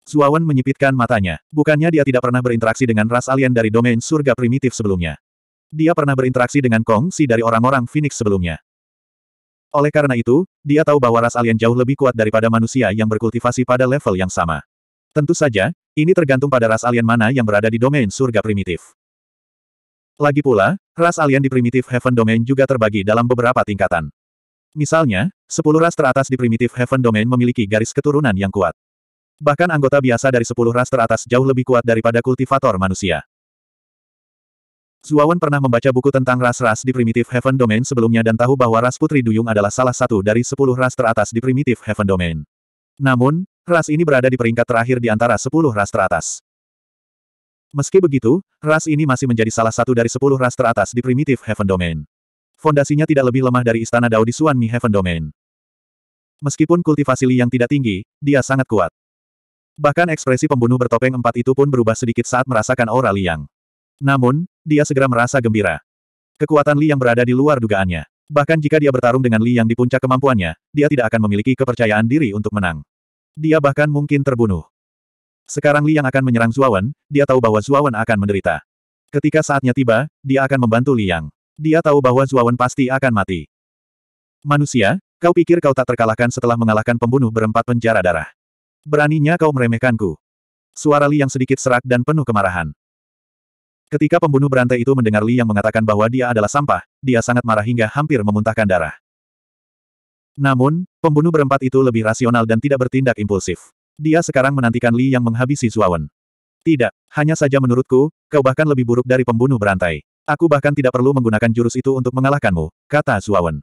Zuawan menyipitkan matanya. Bukannya dia tidak pernah berinteraksi dengan ras alien dari domain surga primitif sebelumnya. Dia pernah berinteraksi dengan Kong Si dari orang-orang Phoenix sebelumnya. Oleh karena itu, dia tahu bahwa ras alien jauh lebih kuat daripada manusia yang berkultivasi pada level yang sama. Tentu saja, ini tergantung pada ras alien mana yang berada di domain surga primitif. Lagi pula, ras alien di primitif heaven domain juga terbagi dalam beberapa tingkatan. Misalnya, 10 ras teratas di primitif heaven domain memiliki garis keturunan yang kuat. Bahkan anggota biasa dari 10 ras teratas jauh lebih kuat daripada kultivator manusia. Zuawan pernah membaca buku tentang ras-ras di Primitif Heaven Domain sebelumnya dan tahu bahwa ras Putri Duyung adalah salah satu dari sepuluh ras teratas di Primitif Heaven Domain. Namun, ras ini berada di peringkat terakhir di antara sepuluh ras teratas. Meski begitu, ras ini masih menjadi salah satu dari sepuluh ras teratas di Primitif Heaven Domain. Fondasinya tidak lebih lemah dari Istana Dao di Suanmi Heaven Domain. Meskipun kultivasi Li yang tidak tinggi, dia sangat kuat. Bahkan ekspresi pembunuh bertopeng empat itu pun berubah sedikit saat merasakan aura Liang. Namun, dia segera merasa gembira. Kekuatan Li yang berada di luar dugaannya. Bahkan jika dia bertarung dengan Li yang di puncak kemampuannya, dia tidak akan memiliki kepercayaan diri untuk menang. Dia bahkan mungkin terbunuh. Sekarang Li yang akan menyerang Zuawan, dia tahu bahwa Zuawan akan menderita. Ketika saatnya tiba, dia akan membantu Li Yang. Dia tahu bahwa Zuawan pasti akan mati. Manusia, kau pikir kau tak terkalahkan setelah mengalahkan pembunuh berempat penjara darah. Beraninya kau meremehkanku. Suara Li Yang sedikit serak dan penuh kemarahan. Ketika pembunuh berantai itu mendengar Li yang mengatakan bahwa dia adalah sampah, dia sangat marah hingga hampir memuntahkan darah. Namun, pembunuh berempat itu lebih rasional dan tidak bertindak impulsif. Dia sekarang menantikan Li yang menghabisi Zuawan. Tidak, hanya saja menurutku, kau bahkan lebih buruk dari pembunuh berantai. Aku bahkan tidak perlu menggunakan jurus itu untuk mengalahkanmu, kata Zuawan.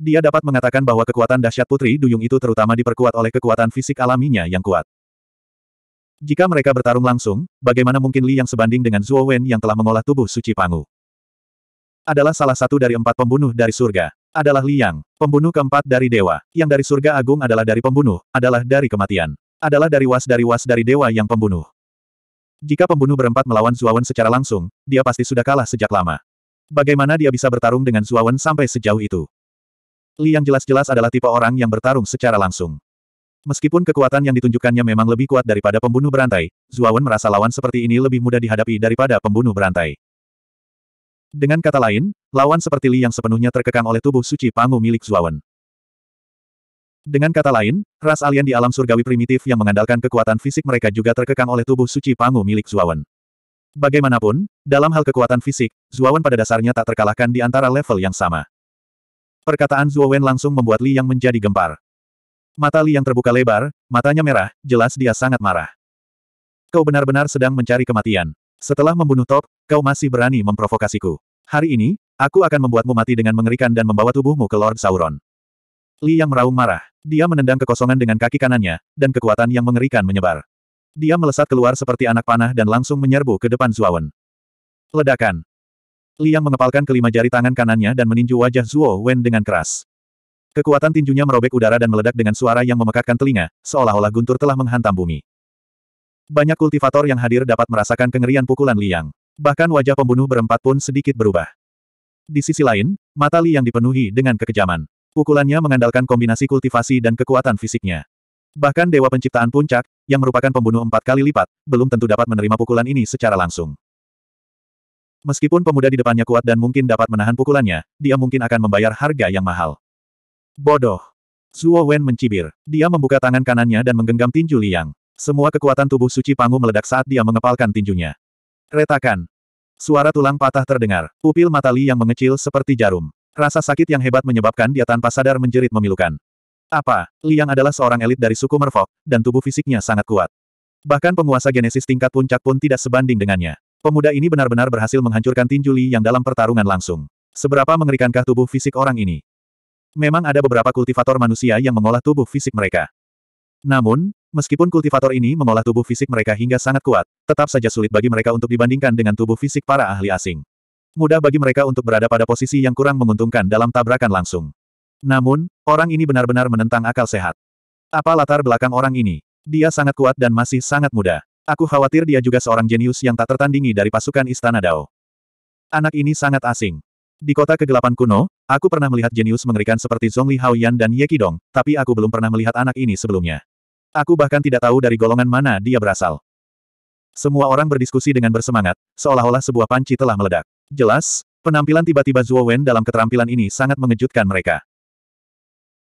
Dia dapat mengatakan bahwa kekuatan dahsyat putri duyung itu terutama diperkuat oleh kekuatan fisik alaminya yang kuat. Jika mereka bertarung langsung, bagaimana mungkin Li yang sebanding dengan Zuo Wen yang telah mengolah tubuh suci Pangu? Adalah salah satu dari empat pembunuh dari surga. Adalah Li Yang, pembunuh keempat dari dewa. Yang dari surga agung adalah dari pembunuh, adalah dari kematian. Adalah dari was dari was dari dewa yang pembunuh. Jika pembunuh berempat melawan Wen secara langsung, dia pasti sudah kalah sejak lama. Bagaimana dia bisa bertarung dengan Wen sampai sejauh itu? Li Yang jelas-jelas adalah tipe orang yang bertarung secara langsung. Meskipun kekuatan yang ditunjukkannya memang lebih kuat daripada pembunuh berantai, Zuawan merasa lawan seperti ini lebih mudah dihadapi daripada pembunuh berantai. Dengan kata lain, lawan seperti Li yang sepenuhnya terkekang oleh tubuh suci Pangu milik Zuawan. Dengan kata lain, ras alien di alam surgawi primitif yang mengandalkan kekuatan fisik mereka juga terkekang oleh tubuh suci Pangu milik Zuawan. Bagaimanapun, dalam hal kekuatan fisik, Zuawan pada dasarnya tak terkalahkan di antara level yang sama. Perkataan Zuawan langsung membuat Li Yang menjadi gempar. Mata Li yang terbuka lebar, matanya merah, jelas dia sangat marah. Kau benar-benar sedang mencari kematian. Setelah membunuh Top, kau masih berani memprovokasiku. Hari ini, aku akan membuatmu mati dengan mengerikan dan membawa tubuhmu ke Lord Sauron. Li yang meraung marah. Dia menendang kekosongan dengan kaki kanannya, dan kekuatan yang mengerikan menyebar. Dia melesat keluar seperti anak panah dan langsung menyerbu ke depan Zuowen. Ledakan. Li yang mengepalkan kelima jari tangan kanannya dan meninju wajah Zuo Wen dengan keras. Kekuatan tinjunya merobek udara dan meledak dengan suara yang memekakkan telinga, seolah-olah guntur telah menghantam bumi. Banyak kultivator yang hadir dapat merasakan kengerian pukulan Liang. Bahkan wajah pembunuh berempat pun sedikit berubah. Di sisi lain, mata Li yang dipenuhi dengan kekejaman. Pukulannya mengandalkan kombinasi kultivasi dan kekuatan fisiknya. Bahkan Dewa Penciptaan Puncak, yang merupakan pembunuh empat kali lipat, belum tentu dapat menerima pukulan ini secara langsung. Meskipun pemuda di depannya kuat dan mungkin dapat menahan pukulannya, dia mungkin akan membayar harga yang mahal. Bodoh. Zuo Wen mencibir. Dia membuka tangan kanannya dan menggenggam tinju Liang. Semua kekuatan tubuh suci Pangu meledak saat dia mengepalkan tinjunya. Retakan. Suara tulang patah terdengar. Pupil mata Li yang mengecil seperti jarum. Rasa sakit yang hebat menyebabkan dia tanpa sadar menjerit memilukan. Apa? Liang adalah seorang elit dari suku Merfolk dan tubuh fisiknya sangat kuat. Bahkan penguasa genesis tingkat puncak pun tidak sebanding dengannya. Pemuda ini benar-benar berhasil menghancurkan tinju Liang dalam pertarungan langsung. Seberapa mengerikankah tubuh fisik orang ini? memang ada beberapa kultivator manusia yang mengolah tubuh fisik mereka. Namun, meskipun kultivator ini mengolah tubuh fisik mereka hingga sangat kuat, tetap saja sulit bagi mereka untuk dibandingkan dengan tubuh fisik para ahli asing. Mudah bagi mereka untuk berada pada posisi yang kurang menguntungkan dalam tabrakan langsung. Namun, orang ini benar-benar menentang akal sehat. Apa latar belakang orang ini? Dia sangat kuat dan masih sangat muda. Aku khawatir dia juga seorang jenius yang tak tertandingi dari pasukan Istana Dao. Anak ini sangat asing. Di kota kegelapan kuno, aku pernah melihat jenius mengerikan seperti Zhongli Haoyan dan Ye Qidong, tapi aku belum pernah melihat anak ini sebelumnya. Aku bahkan tidak tahu dari golongan mana dia berasal. Semua orang berdiskusi dengan bersemangat, seolah-olah sebuah panci telah meledak. Jelas, penampilan tiba-tiba Zuo Wen dalam keterampilan ini sangat mengejutkan mereka.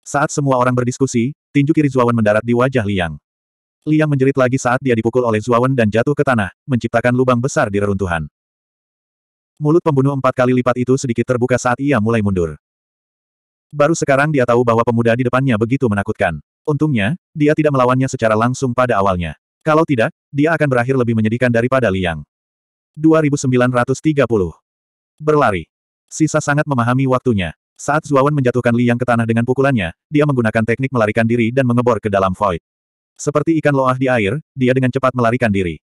Saat semua orang berdiskusi, tinju kiri Zuo Wen mendarat di wajah Liang. Liang menjerit lagi saat dia dipukul oleh Zuo Wen dan jatuh ke tanah, menciptakan lubang besar di reruntuhan. Mulut pembunuh empat kali lipat itu sedikit terbuka saat ia mulai mundur. Baru sekarang dia tahu bahwa pemuda di depannya begitu menakutkan. Untungnya, dia tidak melawannya secara langsung pada awalnya. Kalau tidak, dia akan berakhir lebih menyedihkan daripada Liang. 2930. Berlari. Sisa sangat memahami waktunya. Saat Zuawan menjatuhkan Liang ke tanah dengan pukulannya, dia menggunakan teknik melarikan diri dan mengebor ke dalam void. Seperti ikan loah di air, dia dengan cepat melarikan diri.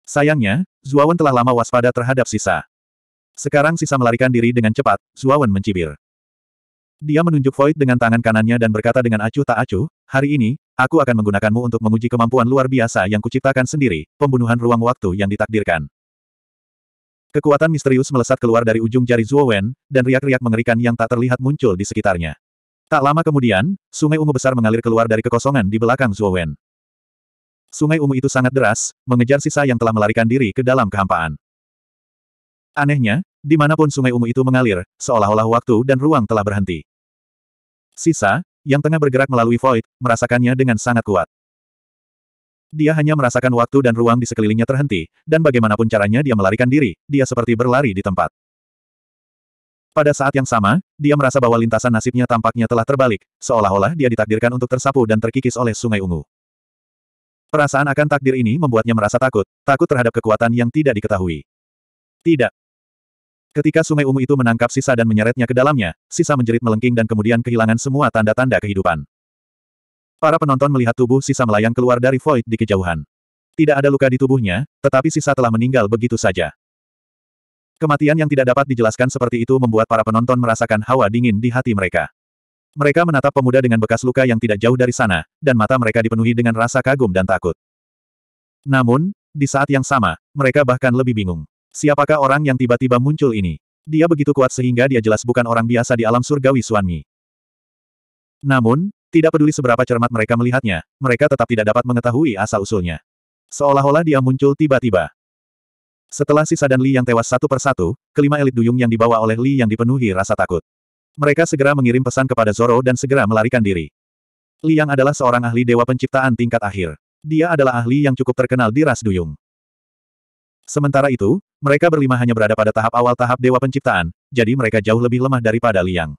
Sayangnya, Zuawan telah lama waspada terhadap sisa. Sekarang sisa melarikan diri dengan cepat, Zuawan mencibir. Dia menunjuk Void dengan tangan kanannya dan berkata dengan acuh tak acuh, hari ini, aku akan menggunakanmu untuk menguji kemampuan luar biasa yang kuciptakan sendiri, pembunuhan ruang waktu yang ditakdirkan. Kekuatan misterius melesat keluar dari ujung jari Zuowen, dan riak-riak mengerikan yang tak terlihat muncul di sekitarnya. Tak lama kemudian, sungai ungu besar mengalir keluar dari kekosongan di belakang Zuowen. Sungai ungu itu sangat deras, mengejar sisa yang telah melarikan diri ke dalam kehampaan. Anehnya, dimanapun sungai ungu itu mengalir, seolah-olah waktu dan ruang telah berhenti. Sisa, yang tengah bergerak melalui void, merasakannya dengan sangat kuat. Dia hanya merasakan waktu dan ruang di sekelilingnya terhenti, dan bagaimanapun caranya dia melarikan diri, dia seperti berlari di tempat. Pada saat yang sama, dia merasa bahwa lintasan nasibnya tampaknya telah terbalik, seolah-olah dia ditakdirkan untuk tersapu dan terkikis oleh sungai ungu. Perasaan akan takdir ini membuatnya merasa takut, takut terhadap kekuatan yang tidak diketahui. Tidak, Ketika sungai ungu itu menangkap sisa dan menyeretnya ke dalamnya, sisa menjerit melengking dan kemudian kehilangan semua tanda-tanda kehidupan. Para penonton melihat tubuh sisa melayang keluar dari void di kejauhan. Tidak ada luka di tubuhnya, tetapi sisa telah meninggal begitu saja. Kematian yang tidak dapat dijelaskan seperti itu membuat para penonton merasakan hawa dingin di hati mereka. Mereka menatap pemuda dengan bekas luka yang tidak jauh dari sana, dan mata mereka dipenuhi dengan rasa kagum dan takut. Namun, di saat yang sama, mereka bahkan lebih bingung. Siapakah orang yang tiba-tiba muncul ini? Dia begitu kuat sehingga dia jelas bukan orang biasa di alam surgawi Suanmi. Namun, tidak peduli seberapa cermat mereka melihatnya, mereka tetap tidak dapat mengetahui asal-usulnya. Seolah-olah dia muncul tiba-tiba. Setelah sisa dan Li yang tewas satu persatu, kelima elit duyung yang dibawa oleh Li yang dipenuhi rasa takut. Mereka segera mengirim pesan kepada Zoro dan segera melarikan diri. Li yang adalah seorang ahli dewa penciptaan tingkat akhir. Dia adalah ahli yang cukup terkenal di ras duyung. Sementara itu, mereka berlima hanya berada pada tahap awal tahap Dewa Penciptaan, jadi mereka jauh lebih lemah daripada Liang.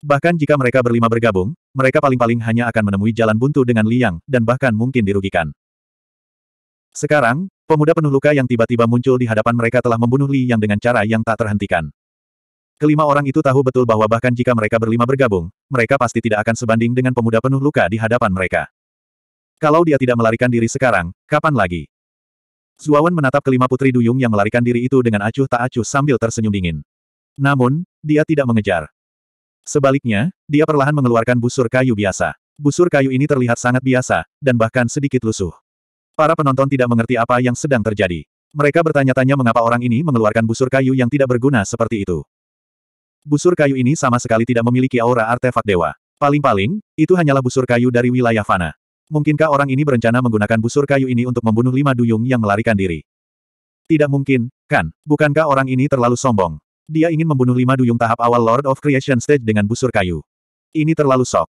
Bahkan jika mereka berlima bergabung, mereka paling-paling hanya akan menemui jalan buntu dengan Liang, dan bahkan mungkin dirugikan. Sekarang, pemuda penuh luka yang tiba-tiba muncul di hadapan mereka telah membunuh Li Yang dengan cara yang tak terhentikan. Kelima orang itu tahu betul bahwa bahkan jika mereka berlima bergabung, mereka pasti tidak akan sebanding dengan pemuda penuh luka di hadapan mereka. Kalau dia tidak melarikan diri sekarang, kapan lagi? Zuawan menatap kelima putri duyung yang melarikan diri itu dengan acuh tak acuh sambil tersenyum dingin. Namun, dia tidak mengejar. Sebaliknya, dia perlahan mengeluarkan busur kayu biasa. Busur kayu ini terlihat sangat biasa, dan bahkan sedikit lusuh. Para penonton tidak mengerti apa yang sedang terjadi. Mereka bertanya-tanya mengapa orang ini mengeluarkan busur kayu yang tidak berguna seperti itu. Busur kayu ini sama sekali tidak memiliki aura artefak dewa. Paling-paling, itu hanyalah busur kayu dari wilayah fana. Mungkinkah orang ini berencana menggunakan busur kayu ini untuk membunuh lima duyung yang melarikan diri? Tidak mungkin, kan? Bukankah orang ini terlalu sombong? Dia ingin membunuh lima duyung tahap awal Lord of Creation Stage dengan busur kayu. Ini terlalu sok.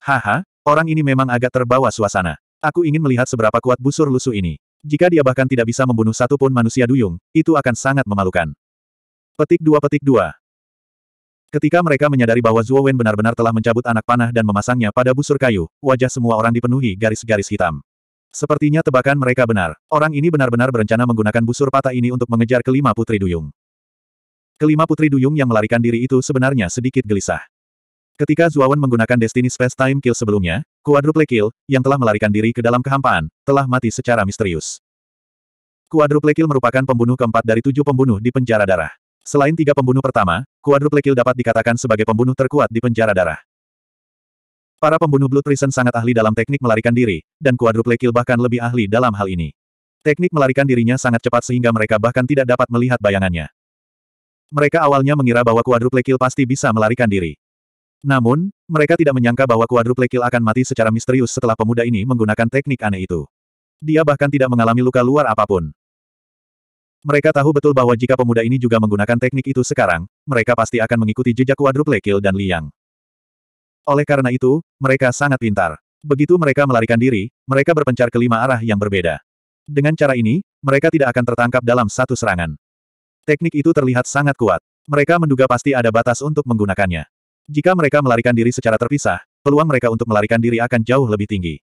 Haha, orang ini memang agak terbawa suasana. Aku ingin melihat seberapa kuat busur lusuh ini. Jika dia bahkan tidak bisa membunuh satu pun manusia duyung, itu akan sangat memalukan. Petik dua petik dua. Ketika mereka menyadari bahwa Zuo Wen benar-benar telah mencabut anak panah dan memasangnya pada busur kayu, wajah semua orang dipenuhi garis-garis hitam. Sepertinya tebakan mereka benar. Orang ini benar-benar berencana menggunakan busur patah ini untuk mengejar kelima putri duyung. Kelima putri duyung yang melarikan diri itu sebenarnya sedikit gelisah. Ketika Wen menggunakan Destiny Space Time Kill sebelumnya, Quadruple Kill, yang telah melarikan diri ke dalam kehampaan, telah mati secara misterius. Quadruple Kill merupakan pembunuh keempat dari tujuh pembunuh di penjara darah. Selain tiga pembunuh pertama, Quadruple Kill dapat dikatakan sebagai pembunuh terkuat di penjara darah. Para pembunuh Blue Prison sangat ahli dalam teknik melarikan diri, dan Quadruple Kill bahkan lebih ahli dalam hal ini. Teknik melarikan dirinya sangat cepat sehingga mereka bahkan tidak dapat melihat bayangannya. Mereka awalnya mengira bahwa Quadruple Kill pasti bisa melarikan diri. Namun, mereka tidak menyangka bahwa Quadruple Kill akan mati secara misterius setelah pemuda ini menggunakan teknik aneh itu. Dia bahkan tidak mengalami luka luar apapun. Mereka tahu betul bahwa jika pemuda ini juga menggunakan teknik itu sekarang, mereka pasti akan mengikuti jejak quadruple kill dan liang. Oleh karena itu, mereka sangat pintar. Begitu mereka melarikan diri, mereka berpencar ke lima arah yang berbeda. Dengan cara ini, mereka tidak akan tertangkap dalam satu serangan. Teknik itu terlihat sangat kuat. Mereka menduga pasti ada batas untuk menggunakannya. Jika mereka melarikan diri secara terpisah, peluang mereka untuk melarikan diri akan jauh lebih tinggi.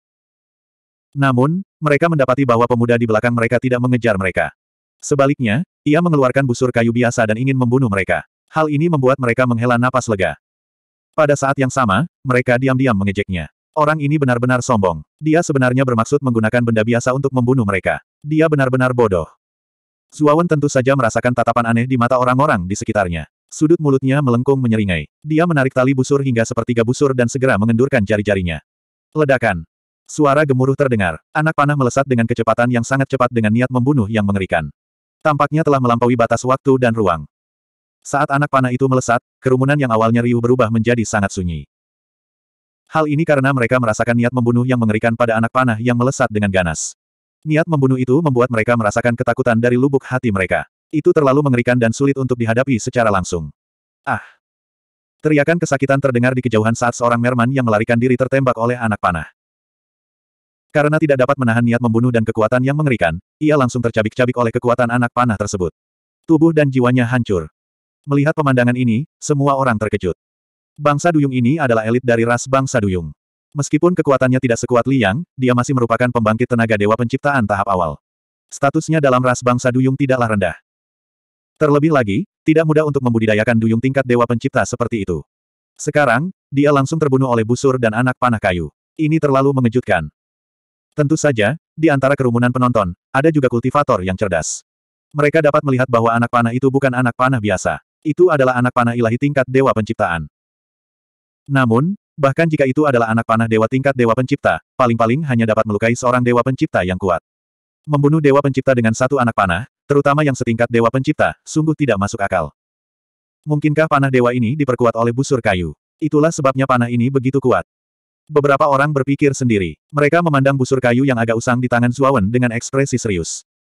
Namun, mereka mendapati bahwa pemuda di belakang mereka tidak mengejar mereka. Sebaliknya, ia mengeluarkan busur kayu biasa dan ingin membunuh mereka. Hal ini membuat mereka menghela napas lega. Pada saat yang sama, mereka diam-diam mengejeknya. Orang ini benar-benar sombong. Dia sebenarnya bermaksud menggunakan benda biasa untuk membunuh mereka. Dia benar-benar bodoh. Zuawan tentu saja merasakan tatapan aneh di mata orang-orang di sekitarnya. Sudut mulutnya melengkung menyeringai. Dia menarik tali busur hingga sepertiga busur dan segera mengendurkan jari-jarinya. Ledakan. Suara gemuruh terdengar. Anak panah melesat dengan kecepatan yang sangat cepat dengan niat membunuh yang mengerikan. Tampaknya telah melampaui batas waktu dan ruang. Saat anak panah itu melesat, kerumunan yang awalnya riuh berubah menjadi sangat sunyi. Hal ini karena mereka merasakan niat membunuh yang mengerikan pada anak panah yang melesat dengan ganas. Niat membunuh itu membuat mereka merasakan ketakutan dari lubuk hati mereka. Itu terlalu mengerikan dan sulit untuk dihadapi secara langsung. Ah! Teriakan kesakitan terdengar di kejauhan saat seorang merman yang melarikan diri tertembak oleh anak panah. Karena tidak dapat menahan niat membunuh dan kekuatan yang mengerikan, ia langsung tercabik-cabik oleh kekuatan anak panah tersebut. Tubuh dan jiwanya hancur. Melihat pemandangan ini, semua orang terkejut. Bangsa Duyung ini adalah elit dari ras bangsa Duyung. Meskipun kekuatannya tidak sekuat Liang, dia masih merupakan pembangkit tenaga dewa penciptaan tahap awal. Statusnya dalam ras bangsa Duyung tidaklah rendah. Terlebih lagi, tidak mudah untuk membudidayakan Duyung tingkat dewa pencipta seperti itu. Sekarang, dia langsung terbunuh oleh busur dan anak panah kayu. Ini terlalu mengejutkan. Tentu saja, di antara kerumunan penonton, ada juga kultivator yang cerdas. Mereka dapat melihat bahwa anak panah itu bukan anak panah biasa. Itu adalah anak panah ilahi tingkat dewa penciptaan. Namun, bahkan jika itu adalah anak panah dewa tingkat dewa pencipta, paling-paling hanya dapat melukai seorang dewa pencipta yang kuat. Membunuh dewa pencipta dengan satu anak panah, terutama yang setingkat dewa pencipta, sungguh tidak masuk akal. Mungkinkah panah dewa ini diperkuat oleh busur kayu? Itulah sebabnya panah ini begitu kuat. Beberapa orang berpikir sendiri. Mereka memandang busur kayu yang agak usang di tangan Zuawan dengan ekspresi serius.